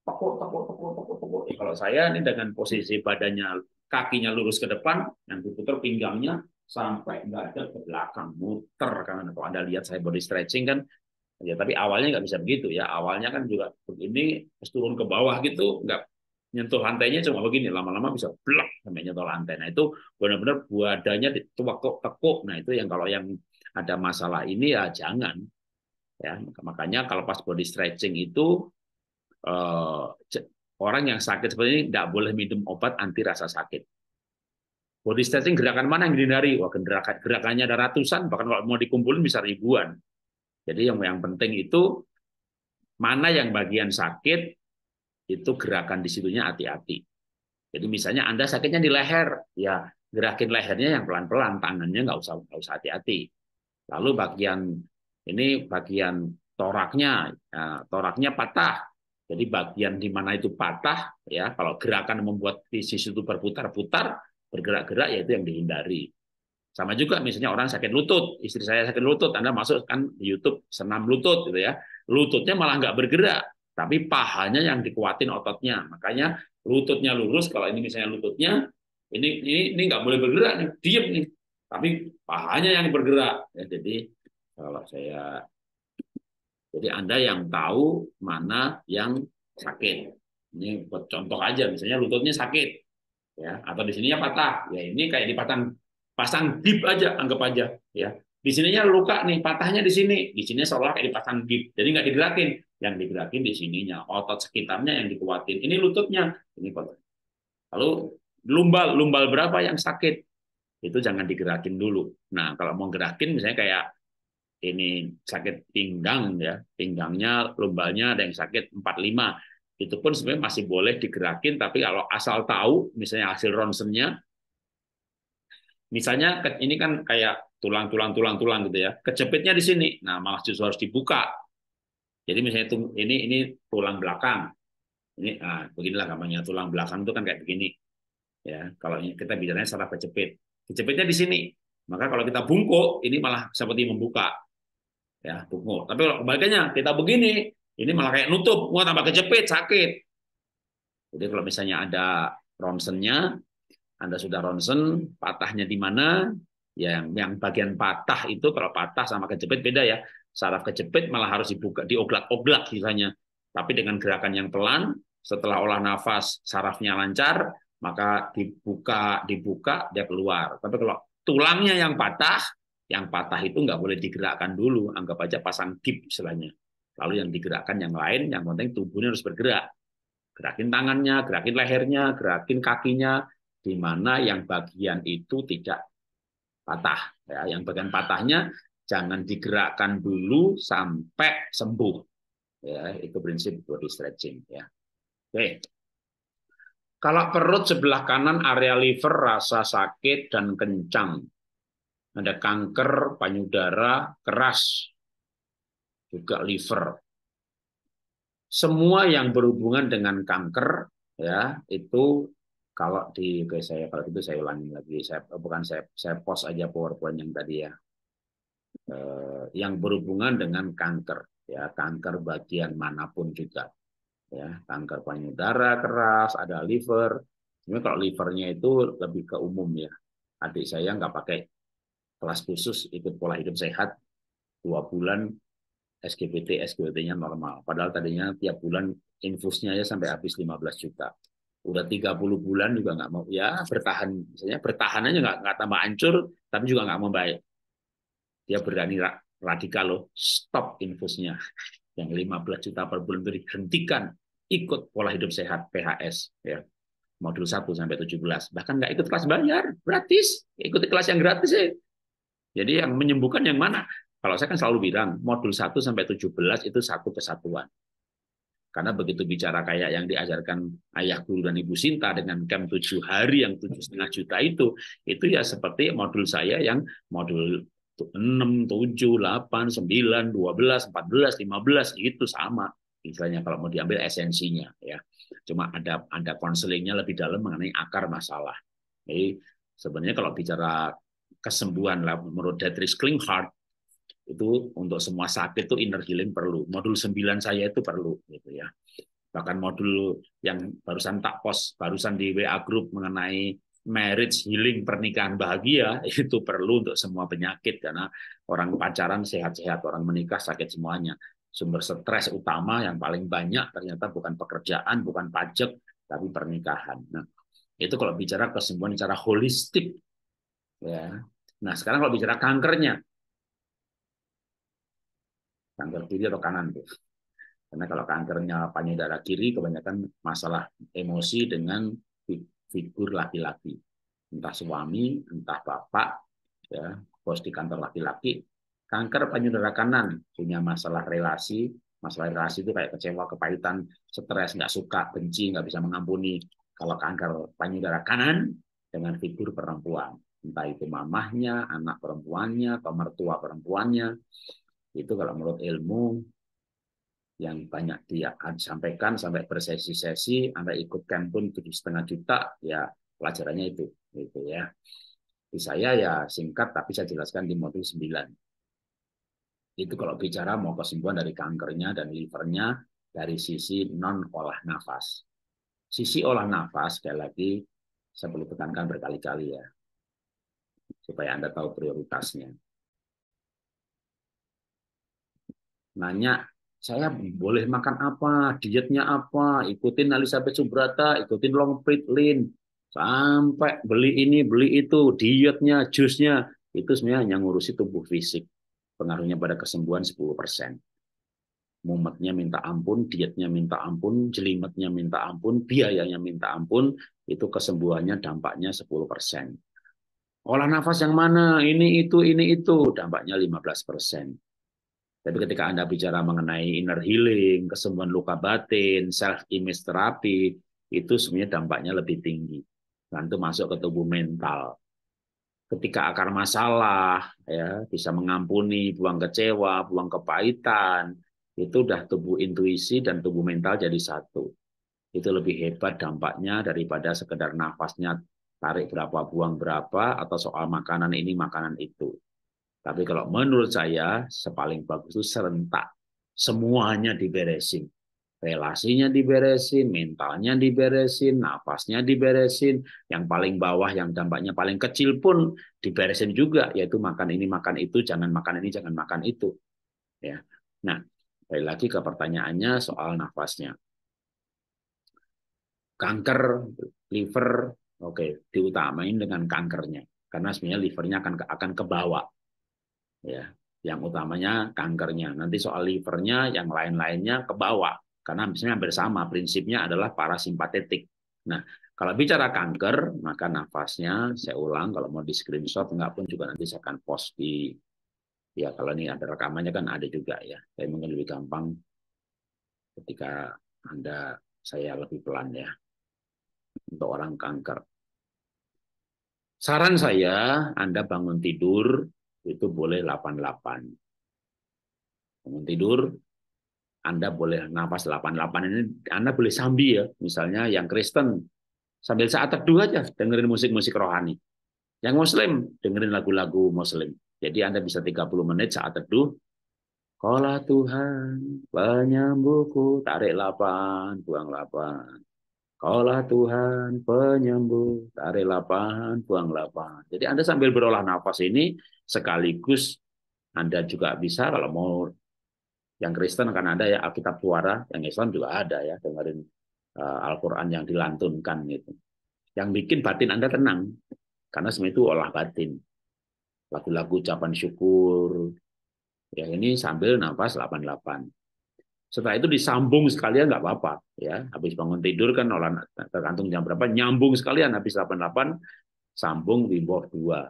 tekuk tekuk tekuk tekuk tekuk ya, kalau saya ini dengan posisi badannya kakinya lurus ke depan yang diputar pinggangnya sampai nggak ada ke belakang muter karena kalau anda lihat saya body stretching kan ya tapi awalnya nggak bisa begitu ya awalnya kan juga begini turun ke bawah gitu nggak nyentuh lantainya cuma begini lama-lama bisa blok sampai nyentuh lantai nah itu benar-benar badannya waktu tekuk nah itu yang kalau yang ada masalah ini ya jangan ya makanya kalau pas body stretching itu Eh, orang yang sakit seperti ini tidak boleh minum obat anti rasa sakit. Body stretching gerakan mana yang dihindari? Wah, gerakan gerakannya ada ratusan, bahkan kalau mau dikumpulin bisa ribuan. Jadi yang yang penting itu mana yang bagian sakit itu gerakan di situnya hati-hati. Jadi misalnya Anda sakitnya di leher, ya gerakin lehernya yang pelan-pelan, tangannya nggak usah nggak usah hati-hati. Lalu bagian ini bagian toraknya, ya, toraknya patah, jadi bagian di mana itu patah, ya kalau gerakan membuat fisik itu berputar-putar, bergerak-gerak, yaitu yang dihindari. Sama juga misalnya orang sakit lutut, istri saya sakit lutut, Anda masukkan di YouTube senam lutut, gitu ya. Lututnya malah nggak bergerak, tapi pahanya yang dikuatin ototnya. Makanya lututnya lurus, kalau ini misalnya lututnya, ini ini ini nggak boleh bergerak, nih, diem nih. Tapi pahanya yang bergerak. Ya, jadi kalau saya jadi Anda yang tahu mana yang sakit. Ini buat contoh aja, misalnya lututnya sakit, ya, atau di sininya patah. Ya ini kayak dipasang pasang dip aja, anggap aja, ya. Di sininya luka nih, patahnya di sini. Di sini seolah kayak dipasang dip, jadi nggak digerakin. Yang digerakin di sininya, otot sekitarnya yang dikuatin. Ini lututnya, ini patah. Lalu lumbal, lumbal berapa yang sakit? Itu jangan digerakin dulu. Nah, kalau mau gerakin, misalnya kayak ini sakit pinggang ya, pinggangnya lumbalnya ada yang sakit 45. Itu pun sebenarnya masih boleh digerakin tapi kalau asal tahu misalnya hasil ronsennya misalnya ini kan kayak tulang-tulang tulang-tulang gitu ya. Kejepitnya di sini. Nah, malah justru harus dibuka. Jadi misalnya ini ini tulang belakang. Ini nah, beginilah gambarnya tulang belakang itu kan kayak begini. Ya, kalau kita bicaranya secara kejepit. Kejepitnya di sini. Maka kalau kita bungkuk, ini malah seperti membuka ya pukul. Oh, tapi kalau kebalikannya kita begini, ini malah kayak nutup, mau tambah kejepit, sakit. Jadi kalau misalnya ada ronsennya, Anda sudah ronsen, patahnya di mana? Ya, yang yang bagian patah itu kalau patah sama kejepit beda ya. Saraf kejepit malah harus dibuka, dioglak-oglak misalnya. Tapi dengan gerakan yang pelan, setelah olah nafas sarafnya lancar, maka dibuka, dibuka, dia keluar. Tapi kalau tulangnya yang patah, yang patah itu nggak boleh digerakkan dulu, anggap aja pasang kip istilahnya. Lalu yang digerakkan yang lain, yang penting tubuhnya harus bergerak. Gerakin tangannya, gerakin lehernya, gerakin kakinya, di mana yang bagian itu tidak patah. Ya, yang bagian patahnya jangan digerakkan dulu sampai sembuh. Ya, itu prinsip body stretching. Ya. Oke. Kalau perut sebelah kanan area liver rasa sakit dan kencang ada kanker payudara keras, juga liver. Semua yang berhubungan dengan kanker ya itu kalau di oke saya kalau itu saya ulangi lagi saya oh, bukan saya saya post aja powerpoint yang tadi ya eh, yang berhubungan dengan kanker ya kanker bagian manapun juga ya kanker payudara keras ada liver ini kalau livernya itu lebih ke umum ya adik saya nggak pakai kelas khusus ikut pola hidup sehat dua bulan SGPT SGPT-nya normal. Padahal tadinya tiap bulan infusnya ya sampai habis 15 juta. Udah 30 bulan juga nggak mau ya bertahan misalnya bertahan aja nggak nggak tambah hancur tapi juga nggak mau baik. Dia berani radikal loh, stop infusnya. Yang 15 juta per bulan itu dihentikan ikut pola hidup sehat PHS ya modul 1 sampai 17 bahkan nggak ikut kelas bayar gratis ikut kelas yang gratis ya jadi yang menyembuhkan yang mana? Kalau saya kan selalu bilang, modul 1 sampai 17 itu satu kesatuan. Karena begitu bicara kayak yang diajarkan ayah guru dan ibu Sinta dengan camp tujuh hari yang tujuh setengah juta itu, itu ya seperti modul saya yang modul 6, 7, 8, 9, 12, 14, 15 itu sama. Misalnya kalau mau diambil esensinya ya. Cuma ada ada konselingnya lebih dalam mengenai akar masalah. Jadi sebenarnya kalau bicara kesembuhan lah menurut Dietrich Klinghardt itu untuk semua sakit itu inner healing perlu. Modul 9 saya itu perlu gitu ya. Bahkan modul yang barusan tak pos, barusan di WA group mengenai marriage healing pernikahan bahagia itu perlu untuk semua penyakit karena orang pacaran sehat-sehat, orang menikah sakit semuanya. Sumber stres utama yang paling banyak ternyata bukan pekerjaan, bukan pajak, tapi pernikahan. Nah, itu kalau bicara kesembuhan secara holistik Ya. Nah, sekarang kalau bicara kankernya, kanker kiri atau kanan tuh. Karena kalau kankernya payudara kiri kebanyakan masalah emosi dengan figur laki-laki. Entah suami, entah bapak, ya, bos di kantor laki-laki. Kanker payudara kanan punya masalah relasi, masalah relasi itu kayak kecewa, kepahitan, stres, nggak suka, benci, nggak bisa mengampuni. Kalau kanker payudara kanan dengan figur perempuan entah itu mamahnya, anak perempuannya, atau mertua perempuannya. Itu kalau menurut ilmu yang banyak dia sampaikan sampai bersesi-sesi, sampai ikut camp pun tujuh setengah juta, ya pelajarannya itu, gitu ya. Di saya ya singkat, tapi saya jelaskan di modul 9. Itu kalau bicara mau kesimpulan dari kankernya dan livernya dari sisi non olah nafas. Sisi olah nafas sekali lagi saya perlu tekankan berkali-kali ya supaya Anda tahu prioritasnya. Nanya, saya hmm. boleh makan apa, dietnya apa, ikutin Elizabeth Subrata, ikutin Long Lin, sampai beli ini, beli itu, dietnya, jusnya, itu sebenarnya hanya ngurusi tubuh fisik. Pengaruhnya pada kesembuhan 10%. Mumetnya minta ampun, dietnya minta ampun, jelimetnya minta ampun, biayanya minta ampun, itu kesembuhannya dampaknya Olah nafas yang mana? Ini itu, ini itu. Dampaknya 15%. Tapi ketika Anda bicara mengenai inner healing, kesembuhan luka batin, self-image terapi itu sebenarnya dampaknya lebih tinggi. itu masuk ke tubuh mental. Ketika akar masalah, ya bisa mengampuni, buang kecewa, buang kepahitan, itu udah tubuh intuisi dan tubuh mental jadi satu. Itu lebih hebat dampaknya daripada sekedar nafasnya tarik berapa buang berapa atau soal makanan ini makanan itu. Tapi kalau menurut saya sepaling bagus itu serentak. Semuanya diberesin. Relasinya diberesin, mentalnya diberesin, nafasnya diberesin, yang paling bawah yang dampaknya paling kecil pun diberesin juga yaitu makan ini makan itu, jangan makan ini jangan makan itu. Ya. Nah, balik lagi ke pertanyaannya soal nafasnya. Kanker liver Oke, okay. diutamain dengan kankernya karena sebenarnya livernya akan ke, akan ke bawah. Ya, yang utamanya kankernya. Nanti soal livernya, yang lain-lainnya ke bawah karena misalnya bersama prinsipnya adalah parasimpatetik. Nah, kalau bicara kanker, maka nafasnya saya ulang kalau mau di screenshot enggak pun juga nanti saya akan post di ya kalau ini ada rekamannya kan ada juga ya. Tapi mungkin lebih gampang ketika Anda saya lebih pelan ya untuk orang kanker. Saran saya, Anda bangun tidur itu boleh 88. Bangun tidur, Anda boleh nafas 88 ini, Anda boleh sambil, ya, misalnya yang Kristen sambil saat teduh aja dengerin musik-musik rohani. Yang Muslim dengerin lagu-lagu Muslim. Jadi Anda bisa 30 menit saat teduh. Kola Tuhan, penyembuhku, tarik lapan, buang lapan. Kaulah Tuhan penyembuh, tarik lapangan, buang lapangan. Jadi Anda sambil berolah nafas ini, sekaligus Anda juga bisa kalau mau yang Kristen akan ada ya Alkitab suara, yang Islam juga ada ya, dengerin uh, Al-Quran yang dilantunkan gitu. Yang bikin batin Anda tenang, karena semua itu olah batin. Lagu-lagu ucapan syukur, ya ini sambil nafas 88. Setelah itu disambung sekalian nggak apa-apa. ya Habis bangun tidur kan olah tergantung jam berapa, nyambung sekalian habis 88, sambung Wimbo dua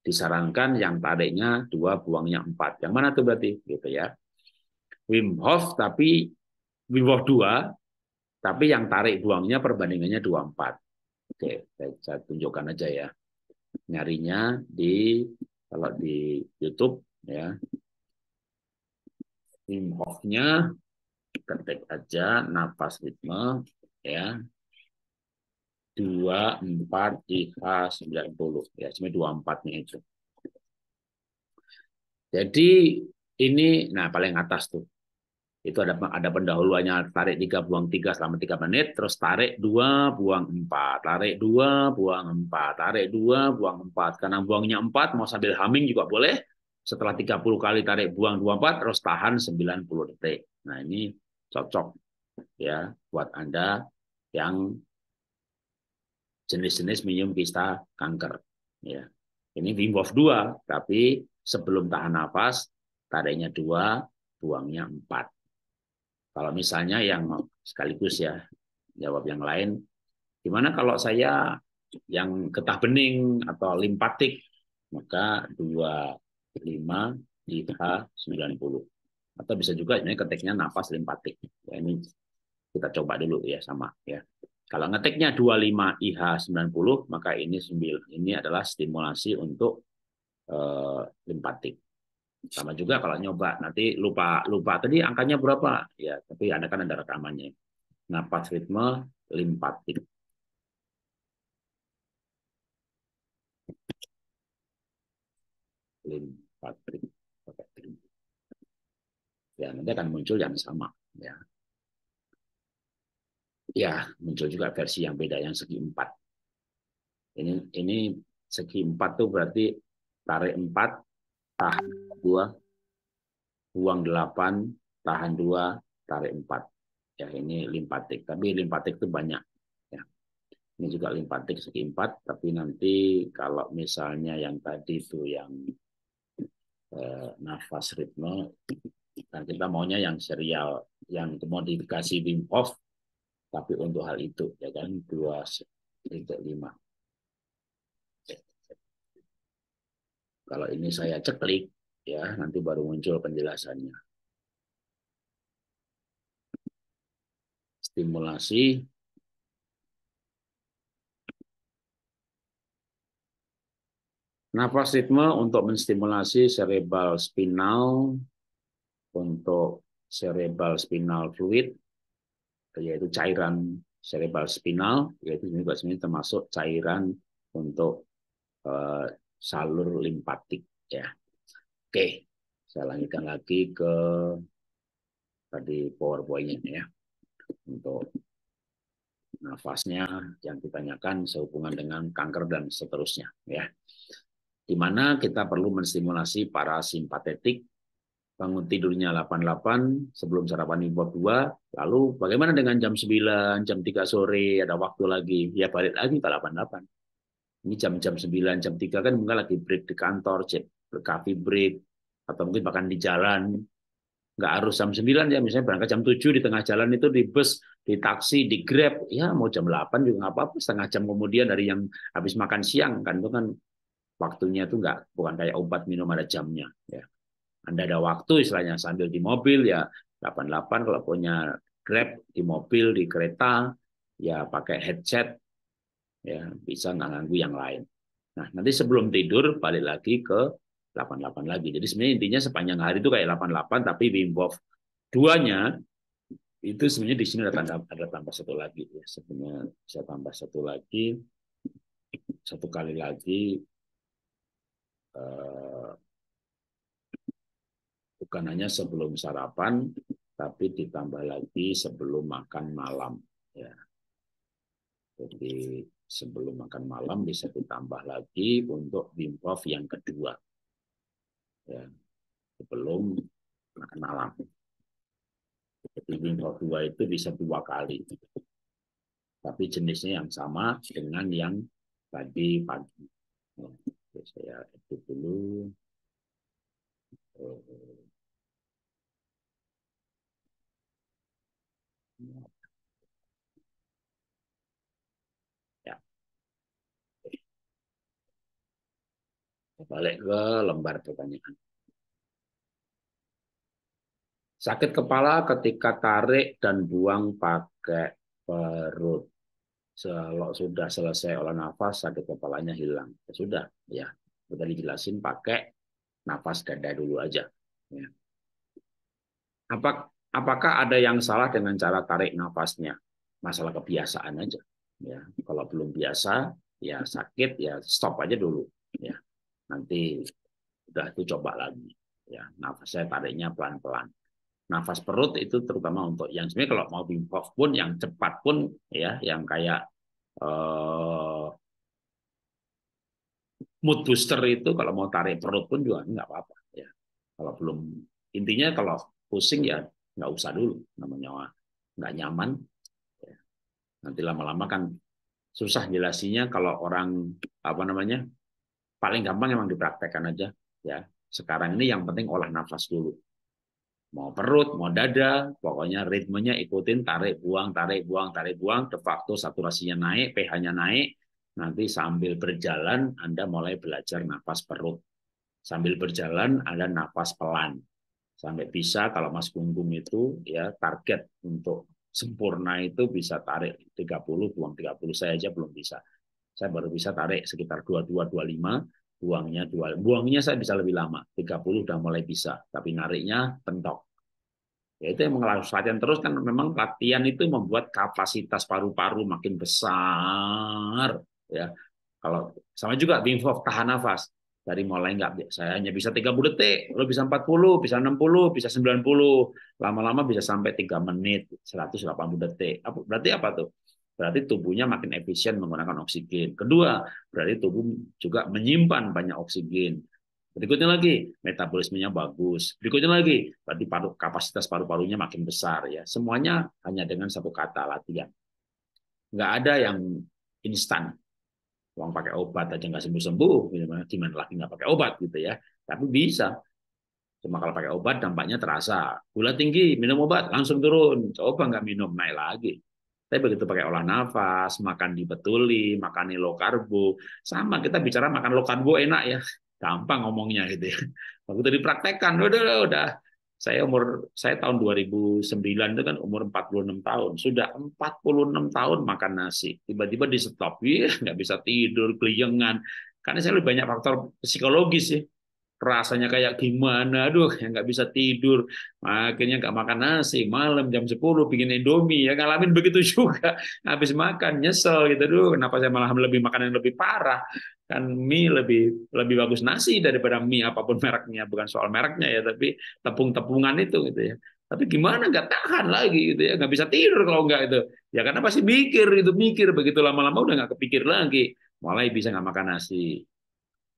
Disarankan yang tariknya dua buangnya empat Yang mana tuh berarti? gitu ya Wim Hof tapi Wim Hof 2 tapi yang tarik buangnya perbandingannya dua empat Oke, saya tunjukkan aja ya. Nyarinya di kalau di YouTube ya Wim hof ketik aja nafas ritme ya. dua 24 IH 90 ya, cuma 24 nih itu. Jadi ini nah paling atas tuh. Itu ada ada pendahuluannya tarik tiga buang tiga selama tiga menit, terus tarik dua buang empat, tarik dua buang empat, tarik dua buang empat. Karena buangnya empat, mau sambil humming juga boleh setelah 30 kali tarik buang 24 terus tahan 90 detik. Nah, ini cocok ya buat Anda yang jenis-jenis minum kista kanker ya. Ini Wim Hof 2, tapi sebelum tahan nafas tariknya 2, buangnya 4. Kalau misalnya yang sekaligus ya jawab yang lain, gimana kalau saya yang getah bening atau limpatik maka dua 5 ih sembilan 90 Atau bisa juga ini ketiknya nafas limpatik. Ya, ini kita coba dulu ya sama ya. Kalau ngetiknya 25 IH 90 maka ini sembil ini adalah stimulasi untuk eh, limpatik. Sama juga kalau nyoba nanti lupa lupa tadi angkanya berapa ya tapi ada kan ada rekamannya. nafas ritme limpatik. Lim patri, patri. Ya, nanti akan muncul yang sama. Ya, ya muncul juga versi yang beda, yang segi empat. Ini, ini segi empat tuh berarti tarik empat, tahan dua, buang delapan, tahan dua, tarik empat. Ya, ini limpatik. Tapi limpatik itu banyak ya. ini juga limpatik segi empat tapi nanti kalau misalnya yang tadi itu yang eh, nafas ritme. dan nah, kita maunya yang serial, yang modifikasi Wim Hof, tapi untuk hal itu, ya kan, 2.5. Kalau ini saya ceklik, ya nanti baru muncul penjelasannya. Stimulasi Nafas ritme untuk menstimulasi cerebral spinal untuk cerebral spinal fluid yaitu cairan cerebral spinal yaitu juga sebenarnya termasuk cairan untuk uh, salur limpatik ya. Oke, saya lanjutkan lagi ke tadi powerpoint ya untuk nafasnya yang ditanyakan sehubungan dengan kanker dan seterusnya ya di mana kita perlu menstimulasi para simpatetik bangun tidurnya 88 sebelum sarapan di bawah 2 lalu bagaimana dengan jam 9 jam 3 sore ada waktu lagi ya balik lagi ke 88 ini jam-jam 9 jam 3 kan mungkin lagi break di kantor cek coffee break atau mungkin bahkan di jalan nggak harus jam 9 ya misalnya berangkat jam 7 di tengah jalan itu di bus di taksi di grab ya mau jam 8 juga nggak apa-apa setengah jam kemudian dari yang habis makan siang kan itu kan waktunya itu nggak bukan kayak obat minum ada jamnya ya anda ada waktu istilahnya sambil di mobil ya 88 kalau punya grab di mobil di kereta ya pakai headset ya bisa nggak ganggu yang lain nah nanti sebelum tidur balik lagi ke 88 lagi jadi sebenarnya intinya sepanjang hari itu kayak 88 tapi Wim Hof duanya itu sebenarnya di sini ada tambah ada tambah satu lagi ya sebenarnya saya tambah satu lagi satu kali lagi Eh, bukan hanya sebelum sarapan, tapi ditambah lagi sebelum makan malam. Ya. Jadi sebelum makan malam bisa ditambah lagi untuk Wim yang kedua. Ya. Sebelum makan malam. Jadi Wim Hof itu bisa dua kali. Tapi jenisnya yang sama dengan yang tadi pagi. Ya. Oke, saya edit dulu. Ya. Balik ke lembar pertanyaan. Sakit kepala ketika tarik dan buang pakai perut kalau sudah selesai olah nafas sakit kepalanya hilang ya sudah ya sudah dijelasin pakai nafas dada dulu aja ya. Apa, apakah ada yang salah dengan cara tarik nafasnya masalah kebiasaan aja ya kalau belum biasa ya sakit ya stop aja dulu ya nanti udah itu coba lagi ya nafas saya tariknya pelan pelan nafas perut itu terutama untuk yang sebenarnya kalau mau Wim Hof pun yang cepat pun ya yang kayak uh, mood booster itu kalau mau tarik perut pun juga nggak apa-apa ya kalau belum intinya kalau pusing ya nggak usah dulu namanya nggak nyaman ya. nanti lama-lama kan susah jelasinya kalau orang apa namanya paling gampang emang dipraktekkan aja ya sekarang ini yang penting olah nafas dulu mau perut, mau dada, pokoknya ritmenya ikutin tarik buang, tarik buang, tarik buang, de facto saturasinya naik, pH-nya naik, nanti sambil berjalan Anda mulai belajar nafas perut. Sambil berjalan Anda nafas pelan. Sampai bisa kalau Mas Gunggung itu ya target untuk sempurna itu bisa tarik 30 buang 30 saya aja belum bisa. Saya baru bisa tarik sekitar 22 25 buangnya dua buangnya saya bisa lebih lama 30 udah mulai bisa tapi nariknya pentok ya itu yang mengalami latihan terus kan memang latihan itu membuat kapasitas paru-paru makin besar ya kalau sama juga Wim tahan nafas dari mulai nggak saya hanya bisa 30 detik lo bisa 40 bisa 60 bisa 90 lama-lama bisa sampai 3 menit 180 detik berarti apa tuh berarti tubuhnya makin efisien menggunakan oksigen. Kedua, berarti tubuh juga menyimpan banyak oksigen. Berikutnya lagi, metabolismenya bagus. Berikutnya lagi, berarti paru, kapasitas paru-parunya makin besar ya. Semuanya hanya dengan satu kata latihan. Nggak ada yang instan. Uang pakai obat aja nggak sembuh-sembuh, gimana, gimana lagi nggak pakai obat gitu ya. Tapi bisa. Cuma kalau pakai obat dampaknya terasa. Gula tinggi, minum obat, langsung turun. Coba nggak minum, naik lagi. Tapi begitu pakai olah nafas, makan di dibetuli, makan low karbo, sama kita bicara makan low karbo enak ya, gampang ngomongnya gitu ya. Begitu dipraktekkan, udah, udah, udah. Saya umur saya tahun 2009 itu kan umur 46 tahun, sudah 46 tahun makan nasi, tiba-tiba di stop, ya nggak bisa tidur, keliengan, karena saya lebih banyak faktor psikologis sih. Ya rasanya kayak gimana, aduh ya nggak bisa tidur, akhirnya nggak makan nasi, malam jam 10 bikin indomie, ya ngalamin begitu juga, habis makan nyesel gitu, aduh kenapa saya malah lebih makan yang lebih parah, kan mie lebih lebih bagus nasi daripada mie apapun mereknya, bukan soal mereknya ya, tapi tepung-tepungan itu gitu ya. Tapi gimana nggak tahan lagi gitu ya, nggak bisa tidur kalau nggak itu. Ya karena pasti mikir itu mikir, begitu lama-lama udah nggak kepikir lagi, mulai bisa nggak makan nasi,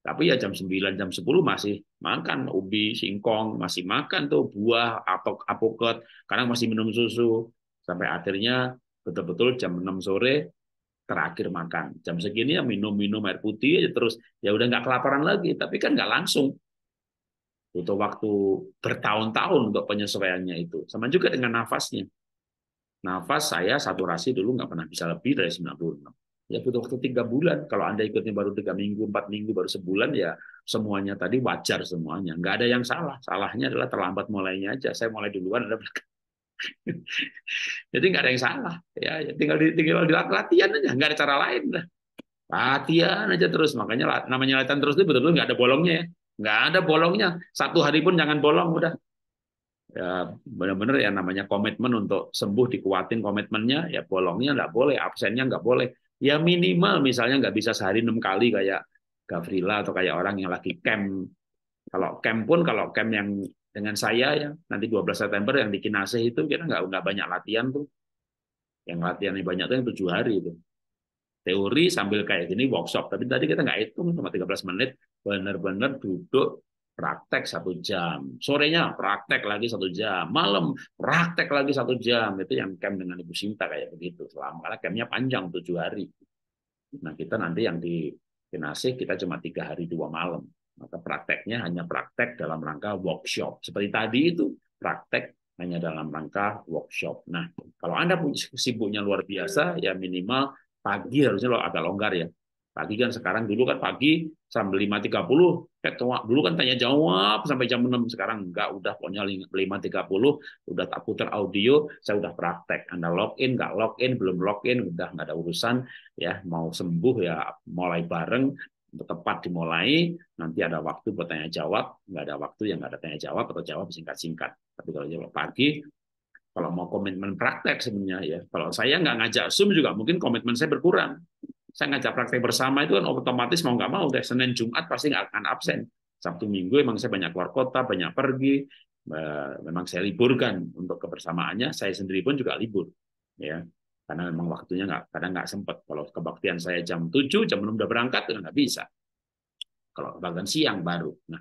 tapi ya jam 9, jam 10 masih makan ubi, singkong, masih makan tuh buah, apok apoket, kadang masih minum susu. Sampai akhirnya betul-betul jam 6 sore terakhir makan. Jam segini ya minum-minum air putih aja terus. Ya udah nggak kelaparan lagi, tapi kan nggak langsung. Butuh waktu bertahun-tahun untuk penyesuaiannya itu. Sama juga dengan nafasnya. Nafas saya saturasi dulu nggak pernah bisa lebih dari 96 ya butuh waktu tiga bulan. Kalau Anda ikutnya baru tiga minggu, empat minggu, baru sebulan, ya semuanya tadi wajar semuanya. Nggak ada yang salah. Salahnya adalah terlambat mulainya aja. Saya mulai duluan, ada Jadi nggak ada yang salah. Ya, ya, tinggal di, tinggal di latihan aja. Nggak ada cara lain. Lah. Latihan aja terus. Makanya namanya latihan terus itu betul-betul nggak ada bolongnya ya. Nggak ada bolongnya. Satu hari pun jangan bolong udah. Ya, benar-benar ya namanya komitmen untuk sembuh dikuatin komitmennya ya bolongnya nggak boleh absennya nggak boleh ya minimal misalnya nggak bisa sehari enam kali kayak Gavrila atau kayak orang yang lagi camp. Kalau camp pun kalau camp yang dengan saya ya nanti 12 September yang di Kinaseh itu kita nggak nggak banyak latihan tuh. Yang latihan yang banyak tuh yang tujuh hari itu. Teori sambil kayak gini workshop, tapi tadi kita nggak hitung cuma 13 menit benar-benar duduk praktek satu jam, sorenya praktek lagi satu jam, malam praktek lagi satu jam. Itu yang camp dengan Ibu Sinta kayak begitu. Selama karena campnya panjang tujuh hari. Nah kita nanti yang di Kinasih kita cuma tiga hari dua malam. Maka prakteknya hanya praktek dalam rangka workshop. Seperti tadi itu praktek hanya dalam rangka workshop. Nah, kalau Anda sibuknya luar biasa, ya minimal pagi harusnya lo agak longgar ya. Pagi kan sekarang dulu kan pagi sampai 5.30 eh tua dulu kan tanya jawab sampai jam 6 sekarang enggak udah pokoknya 5.30 udah tak putar audio saya udah praktek Anda login enggak login belum login udah enggak ada urusan ya mau sembuh ya mulai bareng tepat dimulai nanti ada waktu buat tanya jawab nggak ada waktu yang nggak ada tanya jawab atau jawab singkat singkat tapi kalau jawab pagi kalau mau komitmen praktek sebenarnya ya kalau saya nggak ngajak zoom juga mungkin komitmen saya berkurang saya ngajak praktek bersama itu kan otomatis mau nggak mau deh Senin Jumat pasti nggak akan absen. Sabtu Minggu emang saya banyak keluar kota, banyak pergi, eh, memang saya liburkan untuk kebersamaannya. Saya sendiri pun juga libur, ya karena memang waktunya nggak kadang nggak sempat. Kalau kebaktian saya jam 7, jam enam udah berangkat, itu nggak bisa. Kalau kebaktian siang baru. Nah,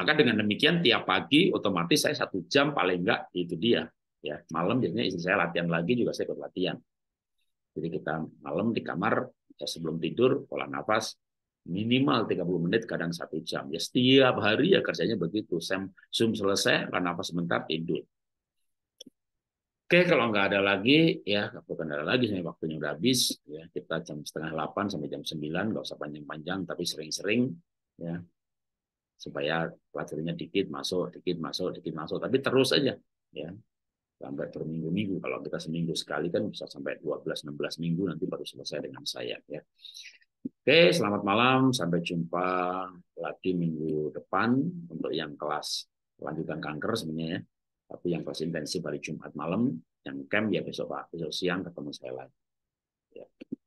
maka dengan demikian tiap pagi otomatis saya satu jam paling nggak itu dia. Ya malam biasanya istri saya latihan lagi juga saya ikut latihan jadi kita malam di kamar ya sebelum tidur pola nafas minimal 30 menit kadang satu jam. Ya setiap hari ya kerjanya begitu. Sem Zoom selesai, pola nafas sebentar tidur. Oke, kalau nggak ada lagi, ya nggak ada lagi, saya waktunya udah habis. Ya, kita jam setengah delapan sampai jam sembilan, nggak usah panjang-panjang, tapi sering-sering, ya, supaya pelajarannya dikit masuk, dikit masuk, dikit masuk, tapi terus aja, ya sampai berminggu-minggu. Kalau kita seminggu sekali kan bisa sampai 12-16 minggu nanti baru selesai dengan saya ya. Oke, selamat malam. Sampai jumpa lagi minggu depan untuk yang kelas lanjutan kanker sebenarnya ya. Tapi yang kelas intensif hari Jumat malam, yang camp ya besok Pak, besok siang ketemu saya lagi. Ya.